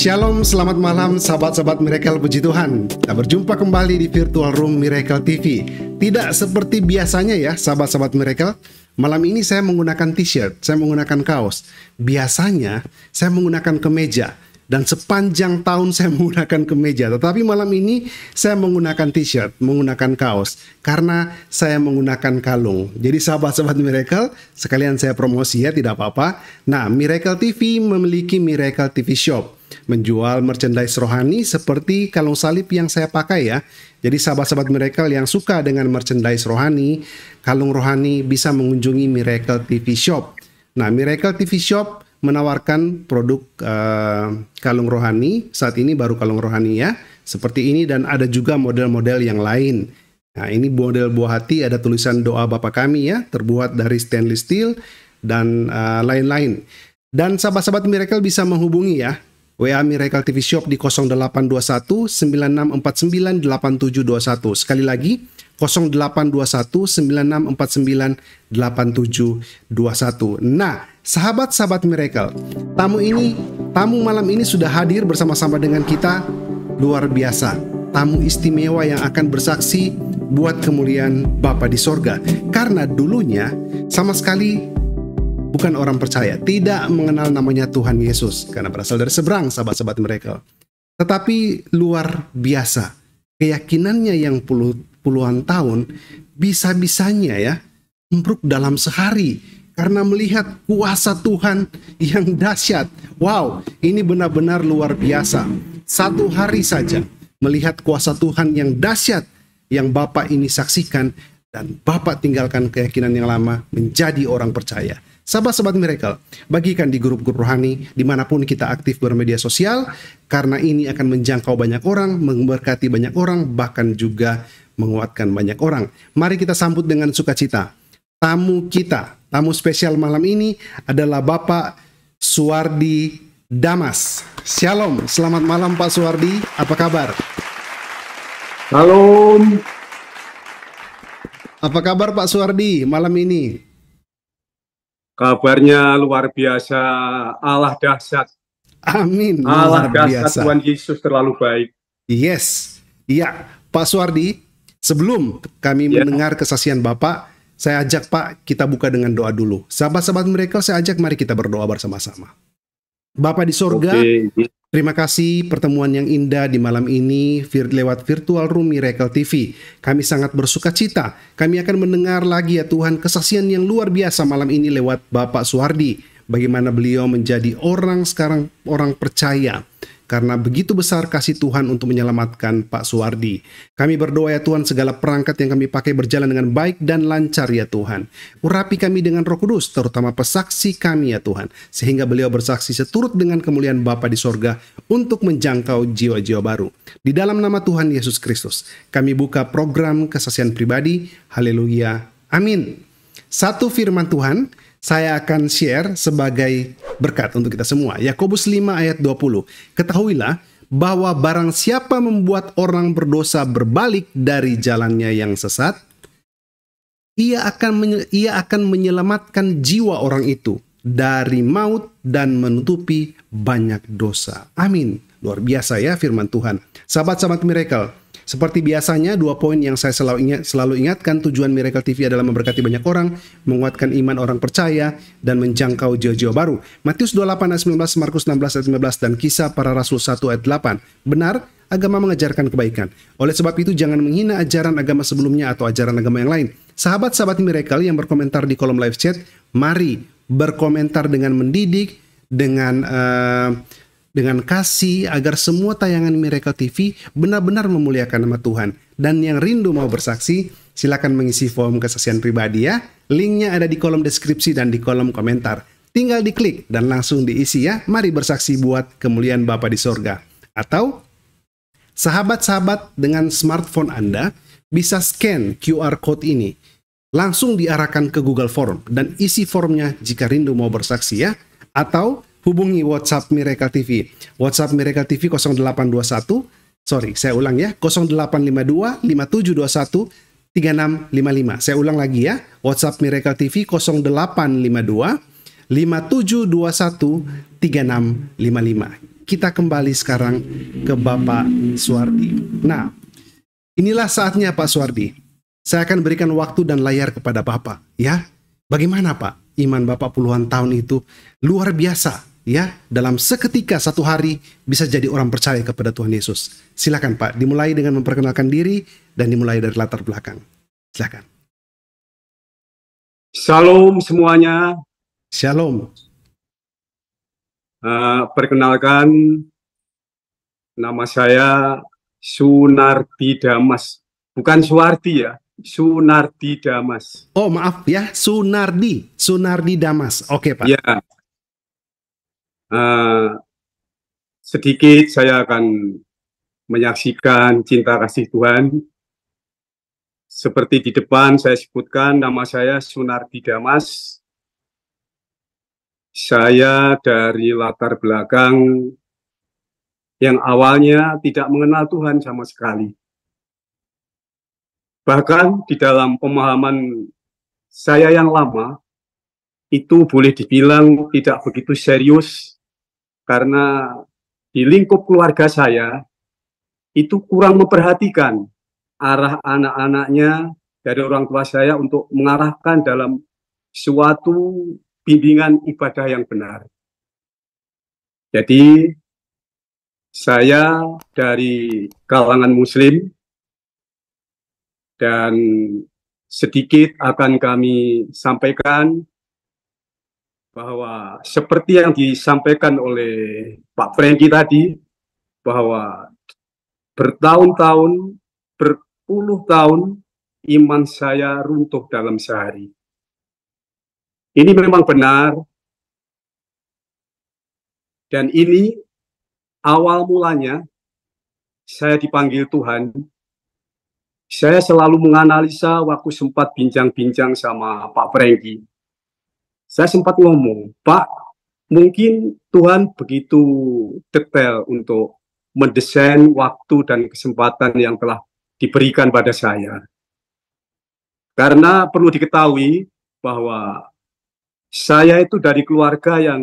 Shalom, selamat malam sahabat-sahabat Miracle Puji Tuhan Kita berjumpa kembali di Virtual Room Miracle TV Tidak seperti biasanya ya sahabat-sahabat Miracle Malam ini saya menggunakan t-shirt, saya menggunakan kaos Biasanya saya menggunakan kemeja dan sepanjang tahun saya menggunakan kemeja tetapi malam ini saya menggunakan t-shirt menggunakan kaos karena saya menggunakan kalung jadi sahabat-sahabat Miracle sekalian saya promosi ya tidak apa-apa nah Miracle TV memiliki Miracle TV Shop menjual merchandise rohani seperti kalung salib yang saya pakai ya. Jadi sahabat-sahabat Miracle yang suka dengan merchandise rohani, kalung rohani bisa mengunjungi Miracle TV Shop. Nah, Miracle TV Shop menawarkan produk uh, kalung rohani. Saat ini baru kalung rohani ya, seperti ini dan ada juga model-model yang lain. Nah, ini model buah hati ada tulisan doa Bapak kami ya, terbuat dari stainless steel dan eh, lain-lain. Uh, dan sahabat-sahabat Miracle bisa menghubungi ya WA Miracle TV Shop di 0821 9649 8721. Sekali lagi 0821 9649 8721. Nah, Sahabat-sahabat Miracle, tamu ini, tamu malam ini sudah hadir bersama-sama dengan kita. Luar biasa, tamu istimewa yang akan bersaksi buat kemuliaan Bapa di sorga. Karena dulunya sama sekali bukan orang percaya, tidak mengenal namanya Tuhan Yesus karena berasal dari seberang sahabat-sahabat mereka. Tetapi luar biasa, keyakinannya yang puluh, puluhan tahun bisa-bisanya ya, empuk dalam sehari karena melihat kuasa Tuhan yang dahsyat. Wow, ini benar-benar luar biasa. Satu hari saja melihat kuasa Tuhan yang dahsyat yang Bapak ini saksikan dan Bapak tinggalkan keyakinan yang lama menjadi orang percaya. Sahabat-sahabat Miracle, bagikan di grup-grup rohani dimanapun kita aktif bermedia sosial karena ini akan menjangkau banyak orang, memberkati banyak orang, bahkan juga menguatkan banyak orang. Mari kita sambut dengan sukacita tamu kita. Tamu spesial malam ini adalah Bapak Suwardi Damas. Shalom, selamat malam Pak Suwardi. Apa kabar? Halo. Apa kabar Pak Suwardi malam ini? Kabarnya luar biasa, Allah dahsyat. Amin. Allah luar dahsyat biasa. Tuhan Yesus terlalu baik. Yes. Iya, Pak Suwardi, sebelum kami yeah. mendengar kesaksian Bapak, saya ajak Pak, kita buka dengan doa dulu. Sahabat-sahabat mereka, saya ajak mari kita berdoa bersama-sama. Bapak di sorga, Oke. terima kasih pertemuan yang indah di malam ini vir lewat virtual room Miracle TV. Kami sangat bersuka cita. Kami akan mendengar lagi ya Tuhan kesaksian yang luar biasa malam ini lewat Bapak Suhardi. Bagaimana beliau menjadi orang sekarang orang percaya karena begitu besar kasih Tuhan untuk menyelamatkan Pak Suwardi. Kami berdoa ya Tuhan segala perangkat yang kami pakai berjalan dengan baik dan lancar ya Tuhan. Urapi kami dengan roh kudus, terutama pesaksi kami ya Tuhan. Sehingga beliau bersaksi seturut dengan kemuliaan Bapa di sorga untuk menjangkau jiwa-jiwa baru. Di dalam nama Tuhan Yesus Kristus, kami buka program kesaksian pribadi. Haleluya. Amin. Satu firman Tuhan saya akan share sebagai berkat untuk kita semua. Yakobus 5 ayat 20. Ketahuilah bahwa barang siapa membuat orang berdosa berbalik dari jalannya yang sesat, ia akan ia akan menyelamatkan jiwa orang itu dari maut dan menutupi banyak dosa. Amin. Luar biasa ya firman Tuhan. Sahabat-sahabat miracle, seperti biasanya, dua poin yang saya selalu, ingat, selalu ingatkan, tujuan Miracle TV adalah memberkati banyak orang, menguatkan iman orang percaya, dan menjangkau jauh-jauh baru. Matius 28 ayat 19, Markus 16 ayat 19, dan kisah para Rasul 1 ayat 8. Benar, agama mengajarkan kebaikan. Oleh sebab itu, jangan menghina ajaran agama sebelumnya atau ajaran agama yang lain. Sahabat-sahabat Miracle yang berkomentar di kolom live chat, mari berkomentar dengan mendidik, dengan... Uh, dengan kasih agar semua tayangan Miracle TV benar-benar memuliakan nama Tuhan. Dan yang rindu mau bersaksi, silakan mengisi form kesaksian pribadi ya. Linknya ada di kolom deskripsi dan di kolom komentar. Tinggal diklik dan langsung diisi ya. Mari bersaksi buat kemuliaan Bapa di sorga. Atau sahabat-sahabat dengan smartphone Anda bisa scan QR code ini. Langsung diarahkan ke Google Form dan isi formnya jika rindu mau bersaksi ya. Atau hubungi WhatsApp Miracle TV. WhatsApp Miracle TV 0821, sorry saya ulang ya, 0852 5721 3655. Saya ulang lagi ya, WhatsApp Miracle TV 0852 5721 3655. Kita kembali sekarang ke Bapak Suwardi. Nah, inilah saatnya Pak Suwardi. Saya akan berikan waktu dan layar kepada Bapak, ya. Bagaimana Pak? Iman Bapak puluhan tahun itu luar biasa ya dalam seketika satu hari bisa jadi orang percaya kepada Tuhan Yesus. Silakan Pak, dimulai dengan memperkenalkan diri dan dimulai dari latar belakang. Silakan. Shalom semuanya. Shalom. Uh, perkenalkan nama saya Sunardi Damas. Bukan Suardi ya, Sunardi Damas. Oh maaf ya, Sunardi, Sunardi Damas. Oke okay, Pak. Ya, uh, sedikit saya akan menyaksikan cinta kasih Tuhan. Seperti di depan saya sebutkan nama saya Sunardi Damas. Saya dari latar belakang yang awalnya tidak mengenal Tuhan sama sekali. Bahkan di dalam pemahaman saya yang lama, itu boleh dibilang tidak begitu serius karena di lingkup keluarga saya itu kurang memperhatikan arah anak-anaknya dari orang tua saya untuk mengarahkan dalam suatu bimbingan ibadah yang benar. Jadi saya dari kalangan muslim dan sedikit akan kami sampaikan bahwa seperti yang disampaikan oleh Pak Franky tadi bahwa bertahun-tahun berpuluh tahun iman saya runtuh dalam sehari. Ini memang benar dan ini awal mulanya saya dipanggil Tuhan. Saya selalu menganalisa waktu sempat bincang-bincang sama Pak Franky saya sempat ngomong, Pak, mungkin Tuhan begitu detail untuk mendesain waktu dan kesempatan yang telah diberikan pada saya. Karena perlu diketahui bahwa saya itu dari keluarga yang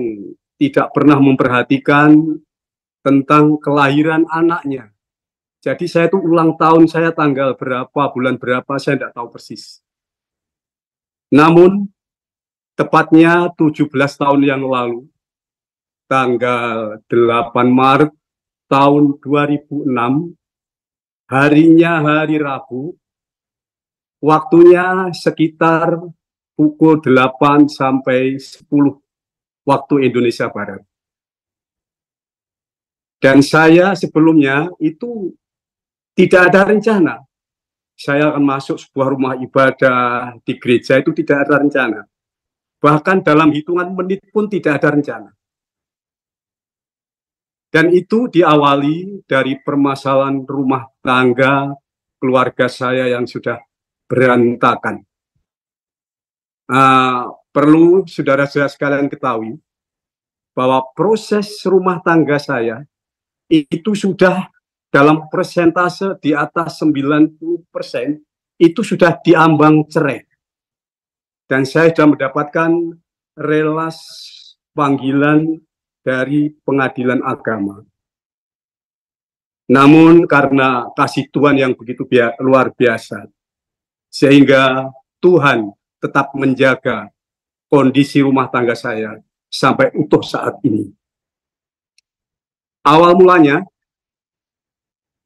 tidak pernah memperhatikan tentang kelahiran anaknya. Jadi saya itu ulang tahun saya tanggal berapa, bulan berapa, saya tidak tahu persis. Namun tepatnya 17 tahun yang lalu, tanggal 8 Maret tahun 2006, harinya hari Rabu, waktunya sekitar pukul 8 sampai 10 waktu Indonesia Barat. Dan saya sebelumnya itu tidak ada rencana. Saya akan masuk sebuah rumah ibadah di gereja itu tidak ada rencana Bahkan dalam hitungan menit pun tidak ada rencana. Dan itu diawali dari permasalahan rumah tangga keluarga saya yang sudah berantakan. Uh, perlu saudara-saudara sekalian ketahui bahwa proses rumah tangga saya itu sudah dalam persentase di atas 90% itu sudah diambang cerai dan saya sudah mendapatkan relas panggilan dari pengadilan agama. Namun karena kasih Tuhan yang begitu bi luar biasa, sehingga Tuhan tetap menjaga kondisi rumah tangga saya sampai utuh saat ini. Awal mulanya,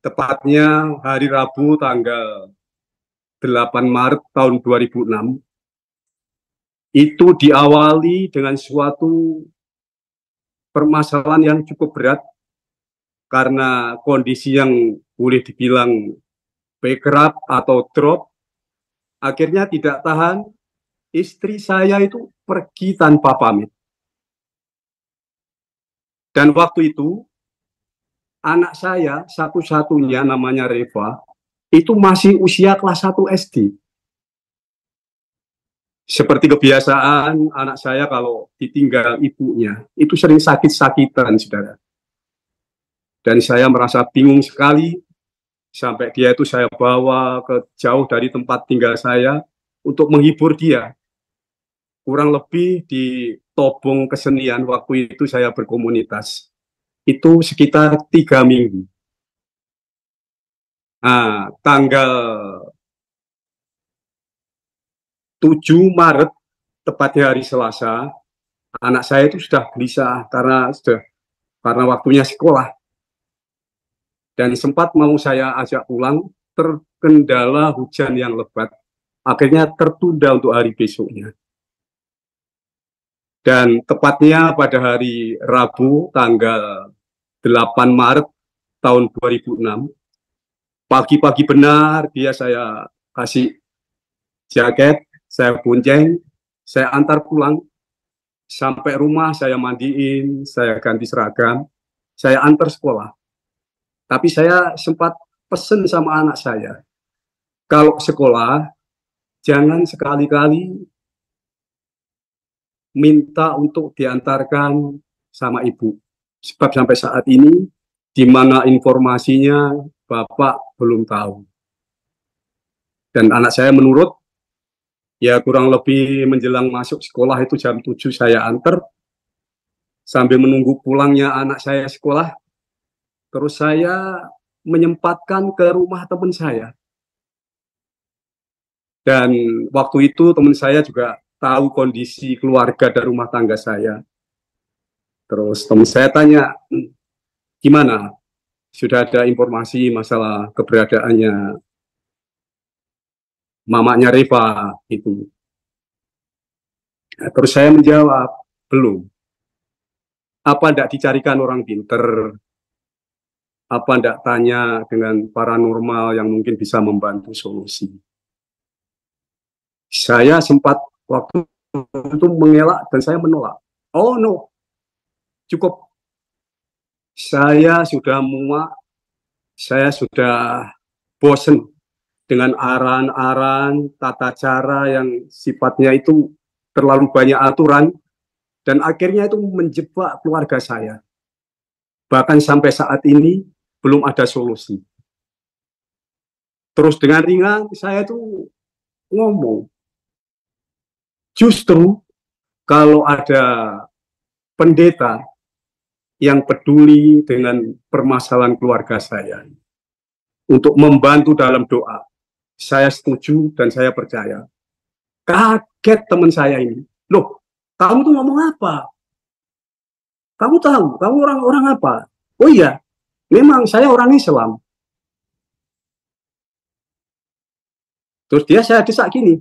tepatnya hari Rabu tanggal 8 Maret tahun 2006, itu diawali dengan suatu permasalahan yang cukup berat karena kondisi yang boleh dibilang backup atau drop akhirnya tidak tahan istri saya itu pergi tanpa pamit dan waktu itu anak saya satu-satunya namanya Reva itu masih usia kelas 1 SD seperti kebiasaan anak saya kalau ditinggal ibunya, itu sering sakit-sakitan, saudara. Dan saya merasa bingung sekali, sampai dia itu saya bawa ke jauh dari tempat tinggal saya untuk menghibur dia. Kurang lebih di Tobong Kesenian, waktu itu saya berkomunitas. Itu sekitar tiga minggu. Nah, tanggal 7 Maret tepatnya hari Selasa anak saya itu sudah gelisah karena sudah karena waktunya sekolah dan sempat mau saya ajak pulang terkendala hujan yang lebat akhirnya tertunda untuk hari besoknya dan tepatnya pada hari Rabu tanggal 8 Maret tahun 2006 pagi-pagi benar dia saya kasih jaket saya bonceng, saya antar pulang, sampai rumah saya mandiin, saya ganti seragam, saya antar sekolah. Tapi saya sempat pesen sama anak saya, kalau sekolah jangan sekali-kali minta untuk diantarkan sama ibu. Sebab sampai saat ini di mana informasinya Bapak belum tahu. Dan anak saya menurut ya kurang lebih menjelang masuk sekolah itu jam 7 saya antar sambil menunggu pulangnya anak saya sekolah terus saya menyempatkan ke rumah teman saya dan waktu itu teman saya juga tahu kondisi keluarga dan rumah tangga saya terus teman saya tanya gimana sudah ada informasi masalah keberadaannya mamanya Reva itu. Nah, terus saya menjawab, belum. Apa tidak dicarikan orang pinter? Apa tidak tanya dengan paranormal yang mungkin bisa membantu solusi? Saya sempat waktu itu mengelak dan saya menolak. Oh no, cukup. Saya sudah muak, saya sudah bosen dengan aran-aran tata cara yang sifatnya itu terlalu banyak aturan, dan akhirnya itu menjebak keluarga saya. Bahkan sampai saat ini belum ada solusi. Terus dengan ringan saya tuh ngomong. Justru kalau ada pendeta yang peduli dengan permasalahan keluarga saya untuk membantu dalam doa, saya setuju dan saya percaya. Kaget teman saya ini. Loh, kamu tuh ngomong apa? Kamu tahu, kamu orang-orang apa? Oh iya, memang saya orang Islam. Terus dia saya desak gini,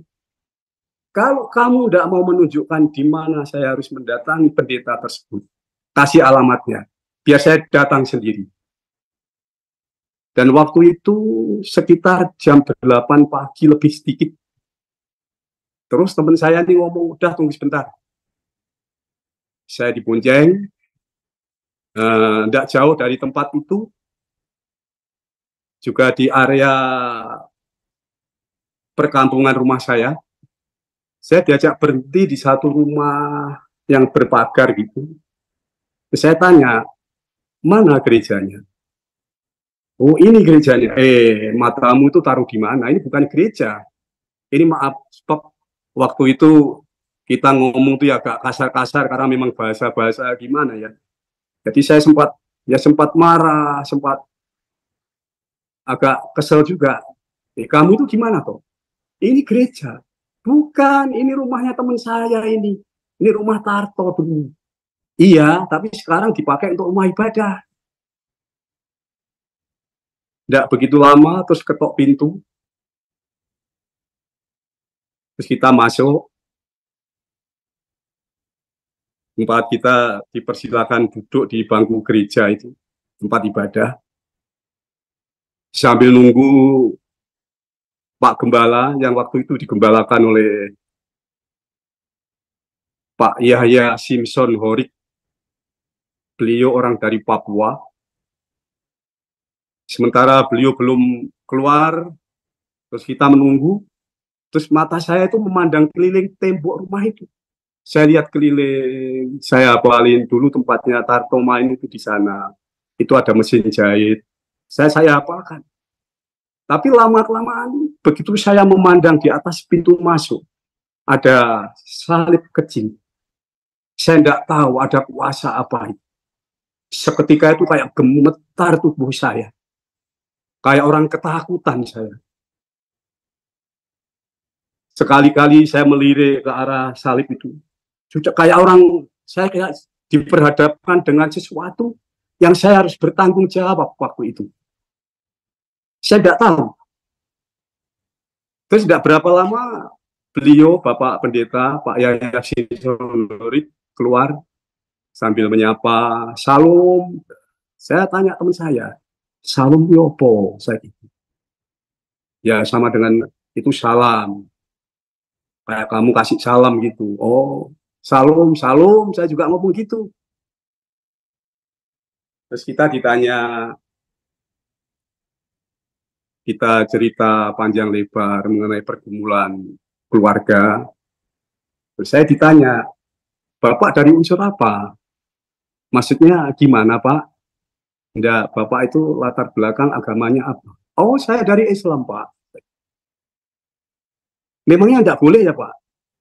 kalau kamu tidak mau menunjukkan di mana saya harus mendatangi pendeta tersebut, kasih alamatnya, biar saya datang sendiri. Dan waktu itu sekitar jam 8 pagi lebih sedikit. Terus teman saya ini ngomong, udah tunggu sebentar. Saya di dibonceng, tidak eh, jauh dari tempat itu, juga di area perkampungan rumah saya, saya diajak berhenti di satu rumah yang berpagar gitu. Saya tanya, mana gerejanya? oh ini gerejanya, iya. eh matamu itu taruh di mana? Ini bukan gereja. Ini maaf, stop. Waktu itu kita ngomong tuh ya agak kasar-kasar karena memang bahasa-bahasa gimana ya. Jadi saya sempat ya sempat marah, sempat agak kesel juga. Eh, kamu itu gimana toh? Ini gereja. Bukan, ini rumahnya teman saya ini. Ini rumah Tarto dulu. Iya, tapi sekarang dipakai untuk rumah ibadah. Tidak begitu lama terus ketok pintu. Terus kita masuk. Tempat kita dipersilakan duduk di bangku gereja itu, tempat ibadah. Sambil nunggu Pak Gembala yang waktu itu digembalakan oleh Pak Yahya Simpson Horik. Beliau orang dari Papua, sementara beliau belum keluar terus kita menunggu terus mata saya itu memandang keliling tembok rumah itu saya lihat keliling saya apalin dulu tempatnya Tarto main itu di sana itu ada mesin jahit saya saya apalkan tapi lama kelamaan begitu saya memandang di atas pintu masuk ada salib kecil saya tidak tahu ada kuasa apa itu seketika itu kayak gemetar tubuh saya Kayak orang ketakutan saya. Sekali-kali saya melirik ke arah salib itu. Sudah kayak orang, saya kayak diperhadapkan dengan sesuatu yang saya harus bertanggung jawab waktu itu. Saya tidak tahu. Terus tidak berapa lama beliau, Bapak Pendeta, Pak Yahya Sisolori keluar sambil menyapa, salam. Saya tanya teman saya, Salam yopo saya itu Ya sama dengan itu salam. Kayak kamu kasih salam gitu. Oh, salam, salam, saya juga ngomong gitu. Terus kita ditanya, kita cerita panjang lebar mengenai pergumulan keluarga. Terus saya ditanya, Bapak dari unsur apa? Maksudnya gimana Pak? Enggak, Bapak itu latar belakang agamanya apa? Oh, saya dari Islam, Pak. Memangnya enggak boleh ya, Pak?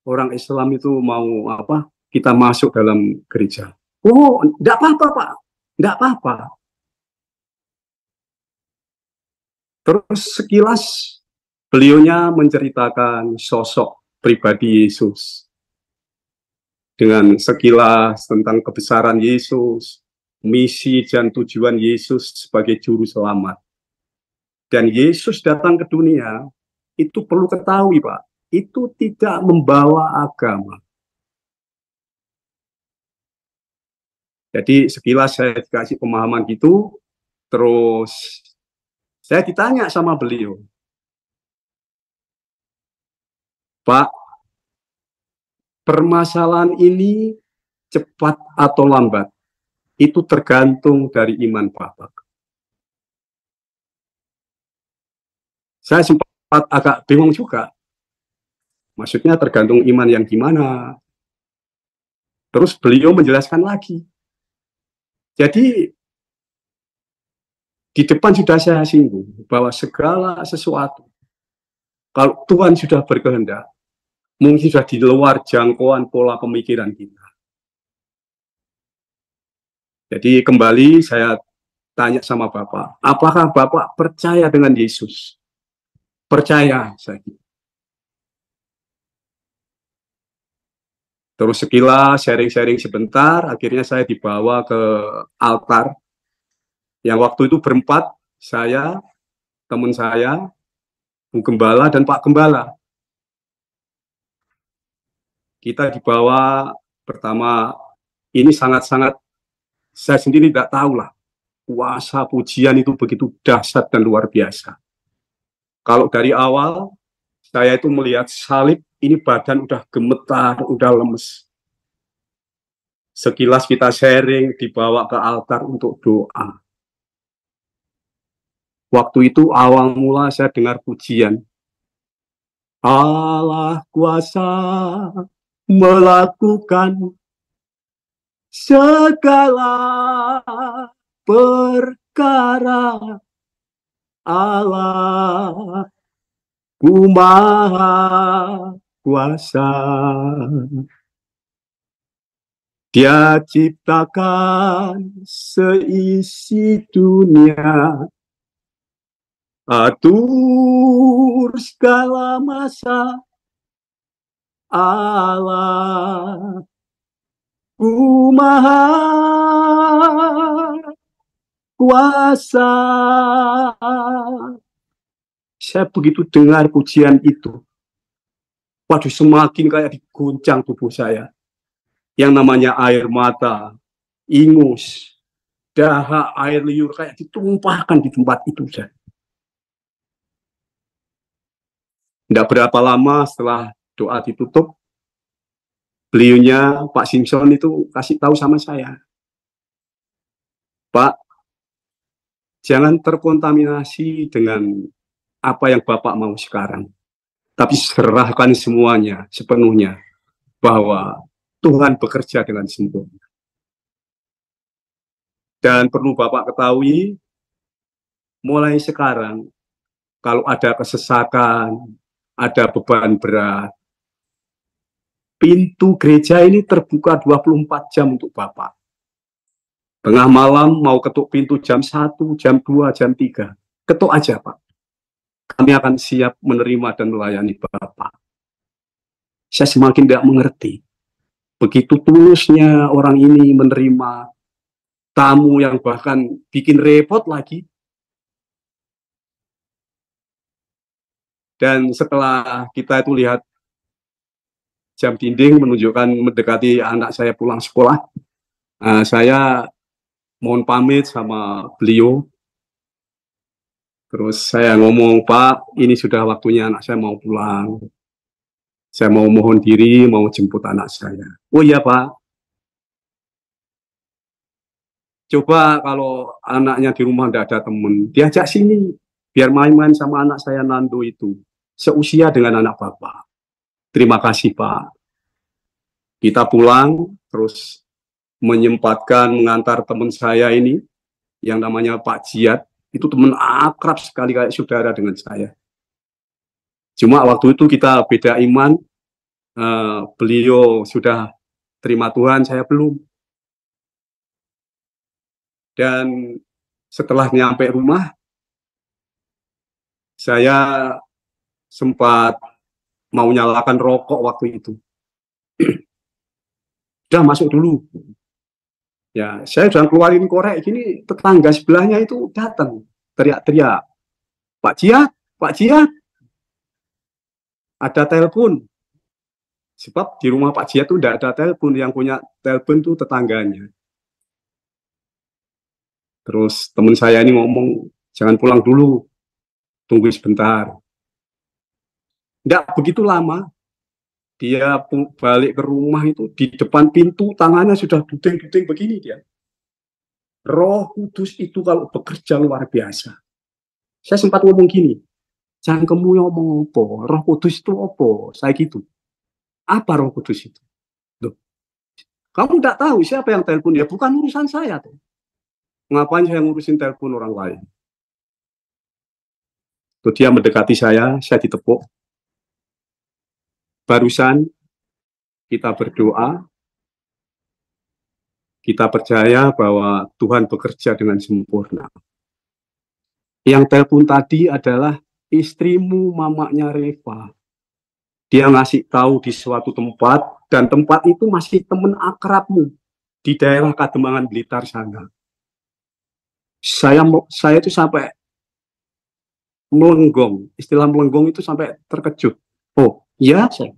Orang Islam itu mau apa? Kita masuk dalam gereja. Oh, enggak apa-apa, Pak. Enggak apa-apa. Terus sekilas beliaunya menceritakan sosok pribadi Yesus dengan sekilas tentang kebesaran Yesus, misi dan tujuan Yesus sebagai juru selamat. Dan Yesus datang ke dunia, itu perlu ketahui Pak, itu tidak membawa agama. Jadi sekilas saya dikasih pemahaman gitu, terus saya ditanya sama beliau, Pak, permasalahan ini cepat atau lambat itu tergantung dari iman Bapak. Saya sempat agak bingung juga. Maksudnya tergantung iman yang gimana. Terus beliau menjelaskan lagi. Jadi di depan sudah saya singgung bahwa segala sesuatu kalau Tuhan sudah berkehendak mungkin sudah di luar jangkauan pola pemikiran kita. Jadi kembali saya tanya sama Bapak, apakah Bapak percaya dengan Yesus? Percaya, saya Terus sekilas, sharing-sharing sebentar, akhirnya saya dibawa ke altar. Yang waktu itu berempat, saya, teman saya, Bu Gembala dan Pak Gembala. Kita dibawa pertama, ini sangat-sangat saya sendiri tidak lah kuasa pujian itu begitu dahsyat dan luar biasa. Kalau dari awal saya itu melihat salib ini badan udah gemetar, udah lemes. Sekilas kita sharing dibawa ke altar untuk doa. Waktu itu awal mula saya dengar pujian. Allah kuasa melakukan segala perkara Allah ku maha kuasa dia ciptakan seisi dunia atur segala masa Allah ku kuasa. Saya begitu dengar pujian itu. Waduh, semakin kayak diguncang tubuh saya. Yang namanya air mata, ingus, dahak, air liur, kayak ditumpahkan di tempat itu. Saya. Tidak berapa lama setelah doa ditutup, beliaunya Pak Simpson itu kasih tahu sama saya, Pak, jangan terkontaminasi dengan apa yang Bapak mau sekarang, tapi serahkan semuanya sepenuhnya bahwa Tuhan bekerja dengan sempurna. Dan perlu Bapak ketahui, mulai sekarang, kalau ada kesesakan, ada beban berat, pintu gereja ini terbuka 24 jam untuk Bapak. Tengah malam mau ketuk pintu jam 1, jam 2, jam 3. Ketuk aja Pak. Kami akan siap menerima dan melayani Bapak. Saya semakin tidak mengerti. Begitu tulusnya orang ini menerima tamu yang bahkan bikin repot lagi. Dan setelah kita itu lihat jam dinding menunjukkan mendekati anak saya pulang sekolah. Uh, saya mohon pamit sama beliau. Terus saya ngomong, Pak, ini sudah waktunya anak saya mau pulang. Saya mau mohon diri, mau jemput anak saya. Oh iya, Pak. Coba kalau anaknya di rumah tidak ada teman, diajak sini. Biar main-main sama anak saya Nando itu. Seusia dengan anak Bapak terima kasih Pak. Kita pulang terus menyempatkan mengantar teman saya ini yang namanya Pak Jiat itu teman akrab sekali kayak saudara dengan saya. Cuma waktu itu kita beda iman, uh, beliau sudah terima Tuhan, saya belum. Dan setelah nyampe rumah, saya sempat mau nyalakan rokok waktu itu. Udah masuk dulu. Ya, saya sudah keluarin korek gini, tetangga sebelahnya itu datang teriak-teriak. Pak Ciat, Pak Ciat, Ada telepon. Sebab di rumah Pak Ciat itu tidak ada telepon, yang punya telepon itu tetangganya. Terus teman saya ini ngomong, jangan pulang dulu, tunggu sebentar. Tidak begitu lama, dia balik ke rumah itu, di depan pintu tangannya sudah duting-duting begini dia. Roh Kudus itu kalau bekerja luar biasa. Saya sempat ngomong gini, jangan kamu ngomong apa, Roh Kudus itu apa, saya gitu. Apa Roh Kudus itu? Loh, kamu tidak tahu siapa yang telepon dia, bukan urusan saya. Tuh. Ngapain saya ngurusin telepon orang lain? Tuh dia mendekati saya, saya ditepuk, Barusan kita berdoa, kita percaya bahwa Tuhan bekerja dengan sempurna. Yang telepon tadi adalah istrimu mamaknya Reva. Dia ngasih tahu di suatu tempat, dan tempat itu masih teman akrabmu di daerah Kademangan Blitar sana. Saya saya itu sampai melenggong, istilah melenggong itu sampai terkejut. Oh, iya saya.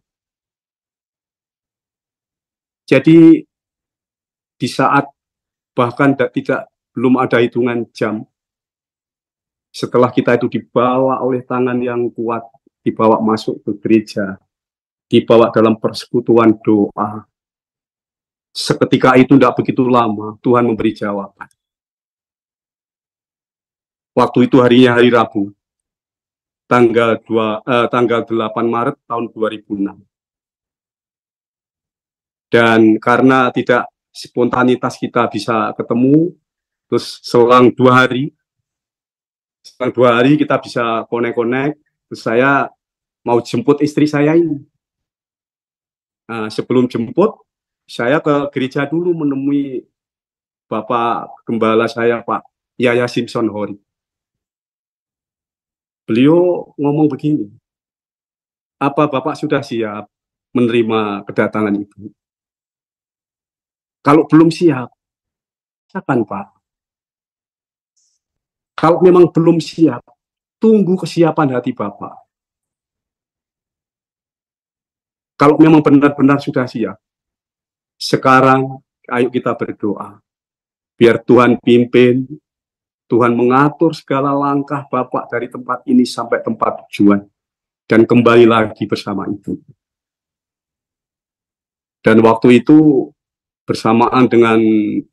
Jadi di saat bahkan tidak belum ada hitungan jam setelah kita itu dibawa oleh tangan yang kuat, dibawa masuk ke gereja, dibawa dalam persekutuan doa. Seketika itu tidak begitu lama, Tuhan memberi jawaban. Waktu itu harinya hari Rabu, tanggal 2 eh, tanggal 8 Maret tahun 2006 dan karena tidak spontanitas kita bisa ketemu terus selang dua hari selang dua hari kita bisa konek-konek terus saya mau jemput istri saya ini nah, sebelum jemput saya ke gereja dulu menemui bapak gembala saya Pak Yaya Simpson Hori beliau ngomong begini apa bapak sudah siap menerima kedatangan ibu kalau belum siap, silakan Pak. Kalau memang belum siap, tunggu kesiapan hati Bapak. Kalau memang benar-benar sudah siap, sekarang ayo kita berdoa. Biar Tuhan pimpin, Tuhan mengatur segala langkah Bapak dari tempat ini sampai tempat tujuan. Dan kembali lagi bersama itu. Dan waktu itu bersamaan dengan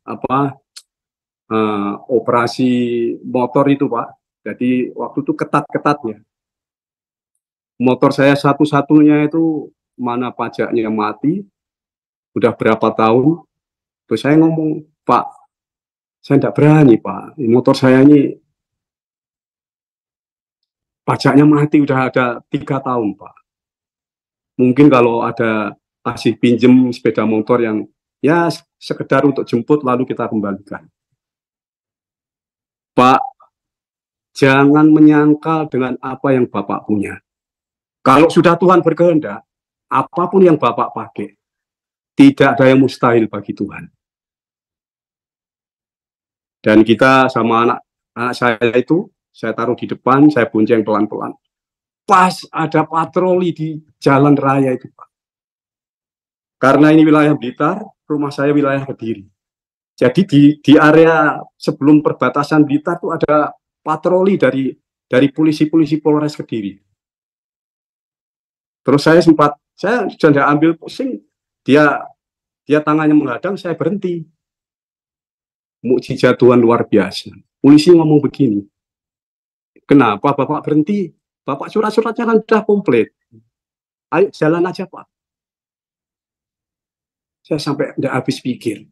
apa uh, operasi motor itu pak jadi waktu itu ketat-ketatnya motor saya satu-satunya itu mana pajaknya mati udah berapa tahun terus saya ngomong pak saya tidak berani pak motor saya ini pajaknya mati udah ada tiga tahun pak mungkin kalau ada kasih pinjem sepeda motor yang ya sekedar untuk jemput lalu kita kembalikan. Pak, jangan menyangkal dengan apa yang Bapak punya. Kalau sudah Tuhan berkehendak, apapun yang Bapak pakai, tidak ada yang mustahil bagi Tuhan. Dan kita sama anak anak saya itu, saya taruh di depan, saya bonceng pelan-pelan. Pas ada patroli di jalan raya itu, Pak. Karena ini wilayah Blitar, rumah saya wilayah Kediri. Jadi di di area sebelum perbatasan Blitar itu ada patroli dari dari polisi-polisi Polres Kediri. Terus saya sempat saya sudah ambil pusing, dia dia tangannya menghadang, saya berhenti. Mukjizat Tuhan luar biasa. Polisi ngomong begini, kenapa Bapak berhenti? Bapak surat-suratnya kan sudah komplit. Ayo jalan aja Pak. Saya sampai tidak habis pikir.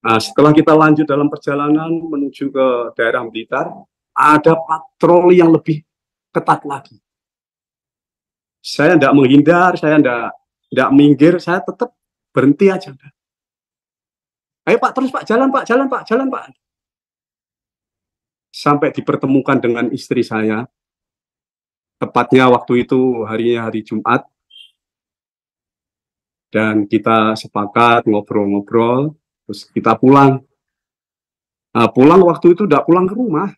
Nah, setelah kita lanjut dalam perjalanan menuju ke daerah Blitar, ada patroli yang lebih ketat lagi. Saya tidak menghindar, saya tidak tidak minggir, saya tetap berhenti aja. Ayo Pak, terus Pak, jalan Pak, jalan Pak, jalan Pak. Sampai dipertemukan dengan istri saya, tepatnya waktu itu harinya hari Jumat, dan kita sepakat ngobrol-ngobrol terus kita pulang nah, pulang waktu itu tidak pulang ke rumah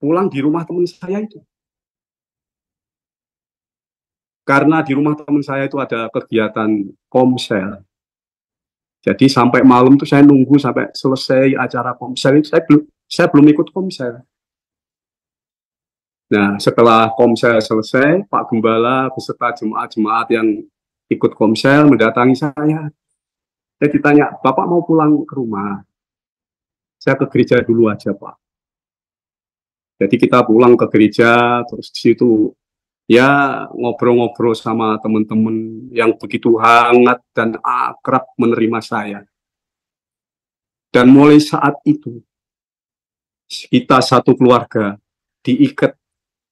pulang di rumah teman saya itu karena di rumah teman saya itu ada kegiatan komsel jadi sampai malam tuh saya nunggu sampai selesai acara komsel itu saya belum saya belum ikut komsel Nah, setelah komsel selesai, Pak Gembala beserta jemaat-jemaat yang ikut komsel mendatangi saya. Saya ditanya, Bapak mau pulang ke rumah? Saya ke gereja dulu aja, Pak. Jadi kita pulang ke gereja, terus di situ ya ngobrol-ngobrol sama teman-teman yang begitu hangat dan akrab menerima saya. Dan mulai saat itu, kita satu keluarga diikat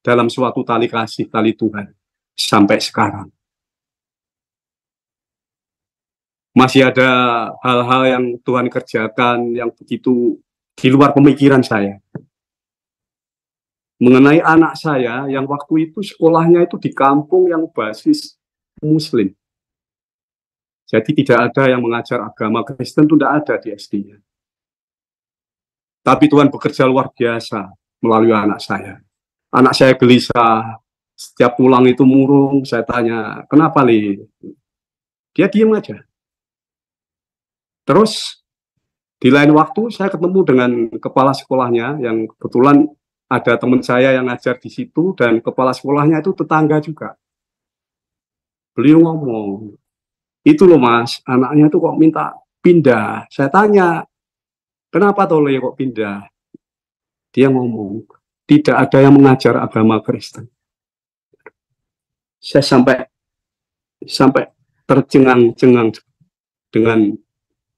dalam suatu tali kasih, tali Tuhan sampai sekarang. masih ada hal-hal yang Tuhan kerjakan yang begitu di luar pemikiran saya. Mengenai anak saya yang waktu itu sekolahnya itu di kampung yang basis muslim. Jadi tidak ada yang mengajar agama Kristen itu tidak ada di SD-nya. Tapi Tuhan bekerja luar biasa melalui anak saya. Anak saya gelisah, setiap pulang itu murung, saya tanya, kenapa Li? Dia diam aja. Terus di lain waktu saya ketemu dengan kepala sekolahnya yang kebetulan ada teman saya yang ngajar di situ dan kepala sekolahnya itu tetangga juga. Beliau ngomong, itu loh mas, anaknya tuh kok minta pindah. Saya tanya, kenapa Tole ya kok pindah? Dia ngomong, tidak ada yang mengajar agama Kristen. Saya sampai sampai tercengang-cengang dengan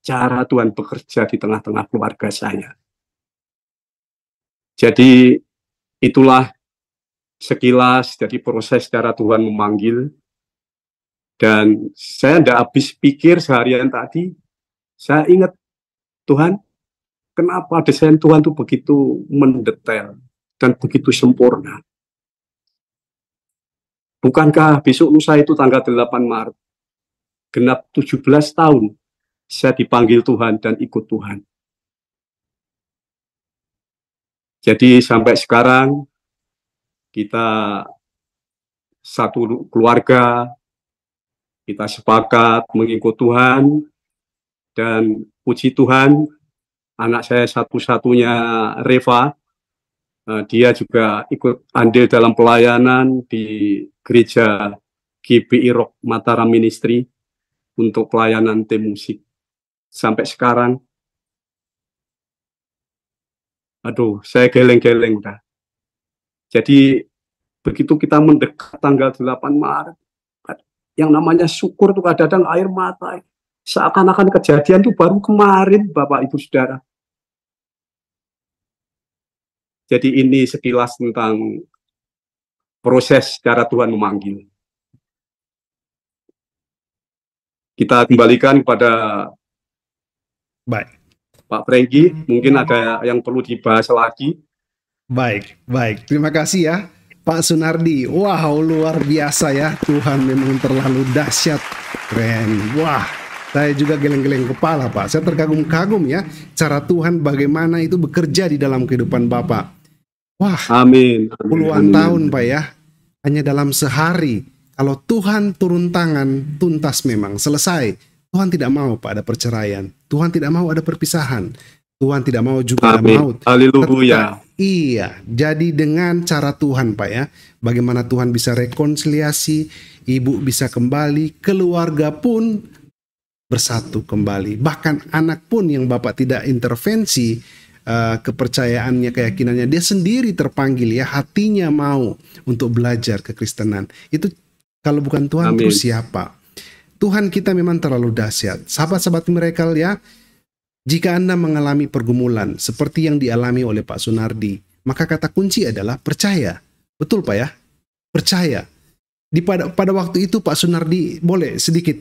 cara Tuhan bekerja di tengah-tengah keluarga saya. Jadi itulah sekilas dari proses cara Tuhan memanggil. Dan saya tidak habis pikir seharian tadi, saya ingat Tuhan, kenapa desain Tuhan itu begitu mendetail dan begitu sempurna. Bukankah besok lusa itu tanggal 8 Maret, genap 17 tahun saya dipanggil Tuhan dan ikut Tuhan. Jadi sampai sekarang kita satu keluarga, kita sepakat mengikut Tuhan dan puji Tuhan anak saya satu-satunya Reva eh, dia juga ikut andil dalam pelayanan di gereja GPI Rock Mataram Ministry untuk pelayanan tim musik sampai sekarang. Aduh, saya geleng-geleng dah. Jadi begitu kita mendekat tanggal 8 Maret, yang namanya syukur tuh kadang-kadang air mata. Seakan-akan kejadian itu baru kemarin, Bapak Ibu Saudara. Jadi ini sekilas tentang proses cara Tuhan memanggil. Kita kembalikan kepada Baik. Pak Pregi mungkin ada yang perlu dibahas lagi. Baik, baik. Terima kasih ya, Pak Sunardi. Wow, luar biasa ya. Tuhan memang terlalu dahsyat. Keren. Wah, saya juga geleng-geleng kepala, Pak. Saya terkagum-kagum ya cara Tuhan bagaimana itu bekerja di dalam kehidupan Bapak. Wah, amin. amin. Puluhan amin. tahun, Pak ya. Hanya dalam sehari. Kalau Tuhan turun tangan, tuntas memang selesai Tuhan tidak mau Pak ada perceraian. Tuhan tidak mau ada perpisahan. Tuhan tidak mau juga Amin. ada maut. Haleluya. Iya, jadi dengan cara Tuhan Pak ya, bagaimana Tuhan bisa rekonsiliasi, ibu bisa kembali, keluarga pun bersatu kembali. Bahkan anak pun yang Bapak tidak intervensi uh, kepercayaannya, keyakinannya, dia sendiri terpanggil ya, hatinya mau untuk belajar kekristenan. Itu kalau bukan Tuhan Amin. terus siapa? Tuhan kita memang terlalu dahsyat. Sahabat-sahabat mereka ya, jika Anda mengalami pergumulan seperti yang dialami oleh Pak Sunardi, maka kata kunci adalah percaya. Betul Pak ya? Percaya. Di pada, pada waktu itu Pak Sunardi boleh sedikit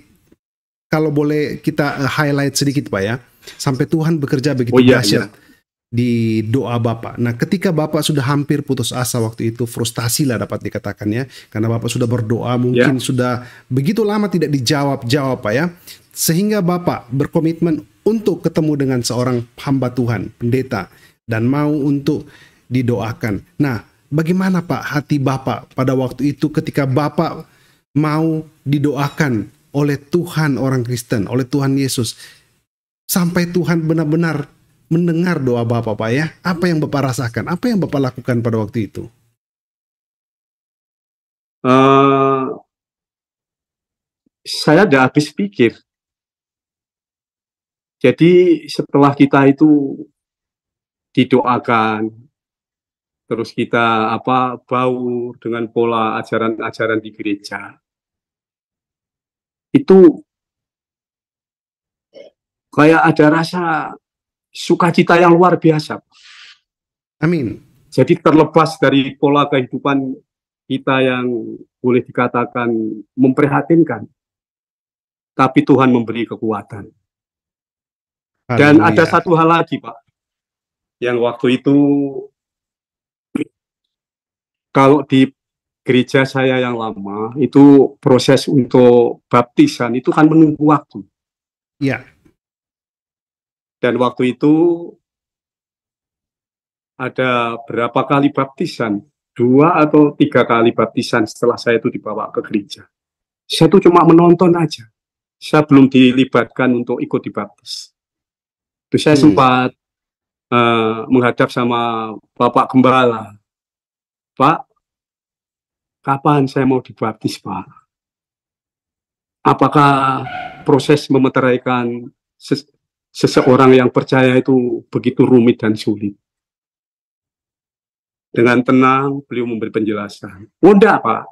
kalau boleh kita eh, highlight sedikit Pak ya. Sampai Tuhan bekerja begitu oh, iya, dahsyat. Iya di doa Bapak. Nah, ketika Bapak sudah hampir putus asa waktu itu, frustasi lah dapat dikatakan ya, karena Bapak sudah berdoa mungkin ya. sudah begitu lama tidak dijawab-jawab Pak ya. Sehingga Bapak berkomitmen untuk ketemu dengan seorang hamba Tuhan, pendeta dan mau untuk didoakan. Nah, bagaimana Pak hati Bapak pada waktu itu ketika Bapak mau didoakan oleh Tuhan orang Kristen, oleh Tuhan Yesus sampai Tuhan benar-benar mendengar doa Bapak Pak ya. Apa yang Bapak rasakan? Apa yang Bapak lakukan pada waktu itu? Uh, saya tidak habis pikir. Jadi setelah kita itu didoakan, terus kita apa bau dengan pola ajaran-ajaran di gereja, itu kayak ada rasa sukacita yang luar biasa. Amin. Jadi terlepas dari pola kehidupan kita yang boleh dikatakan memprihatinkan, tapi Tuhan memberi kekuatan. Dan ada satu hal lagi, Pak, yang waktu itu kalau di gereja saya yang lama itu proses untuk baptisan itu kan menunggu waktu. Iya. Dan waktu itu ada berapa kali baptisan, dua atau tiga kali baptisan setelah saya itu dibawa ke gereja. Saya itu cuma menonton aja. Saya belum dilibatkan untuk ikut dibaptis. Itu saya hmm. sempat uh, menghadap sama Bapak Gembala. Pak, kapan saya mau dibaptis, Pak? Apakah proses memeteraikan seseorang yang percaya itu begitu rumit dan sulit. Dengan tenang, beliau memberi penjelasan. Udah, Pak.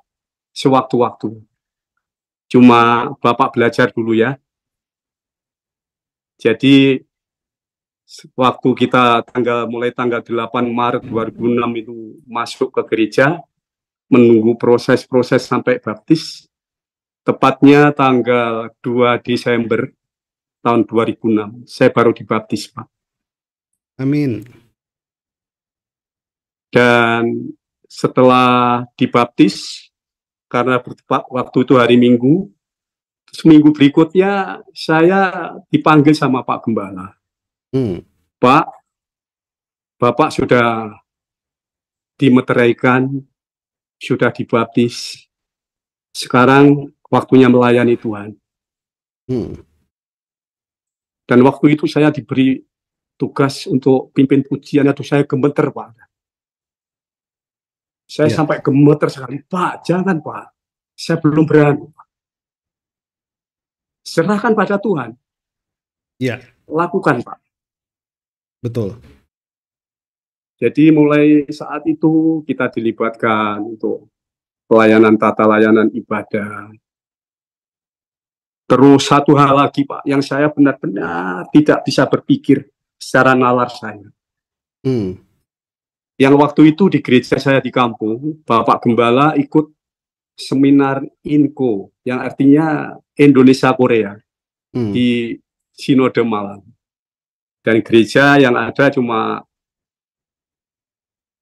Sewaktu-waktu. Cuma Bapak belajar dulu ya. Jadi, waktu kita tanggal mulai tanggal 8 Maret 2006 itu masuk ke gereja, menunggu proses-proses sampai baptis. Tepatnya tanggal 2 Desember tahun 2006. Saya baru dibaptis, Pak. Amin. Dan setelah dibaptis, karena waktu itu hari Minggu, seminggu berikutnya saya dipanggil sama Pak Gembala. Hmm. Pak, Bapak sudah dimeteraikan, sudah dibaptis, sekarang waktunya melayani Tuhan. Hmm. Dan waktu itu saya diberi tugas untuk pimpin pujian itu saya gemeter Pak. Saya ya. sampai gemeter sekali, Pak, jangan Pak. Saya belum berani. Serahkan pada Tuhan. Ya. Lakukan Pak. Betul. Jadi mulai saat itu kita dilibatkan untuk pelayanan tata layanan ibadah, Terus satu hal lagi Pak, yang saya benar-benar tidak bisa berpikir secara nalar saya. Hmm. Yang waktu itu di gereja saya di kampung, Bapak Gembala ikut seminar INKO, yang artinya Indonesia Korea, hmm. di Sinode Malang. Dan gereja yang ada cuma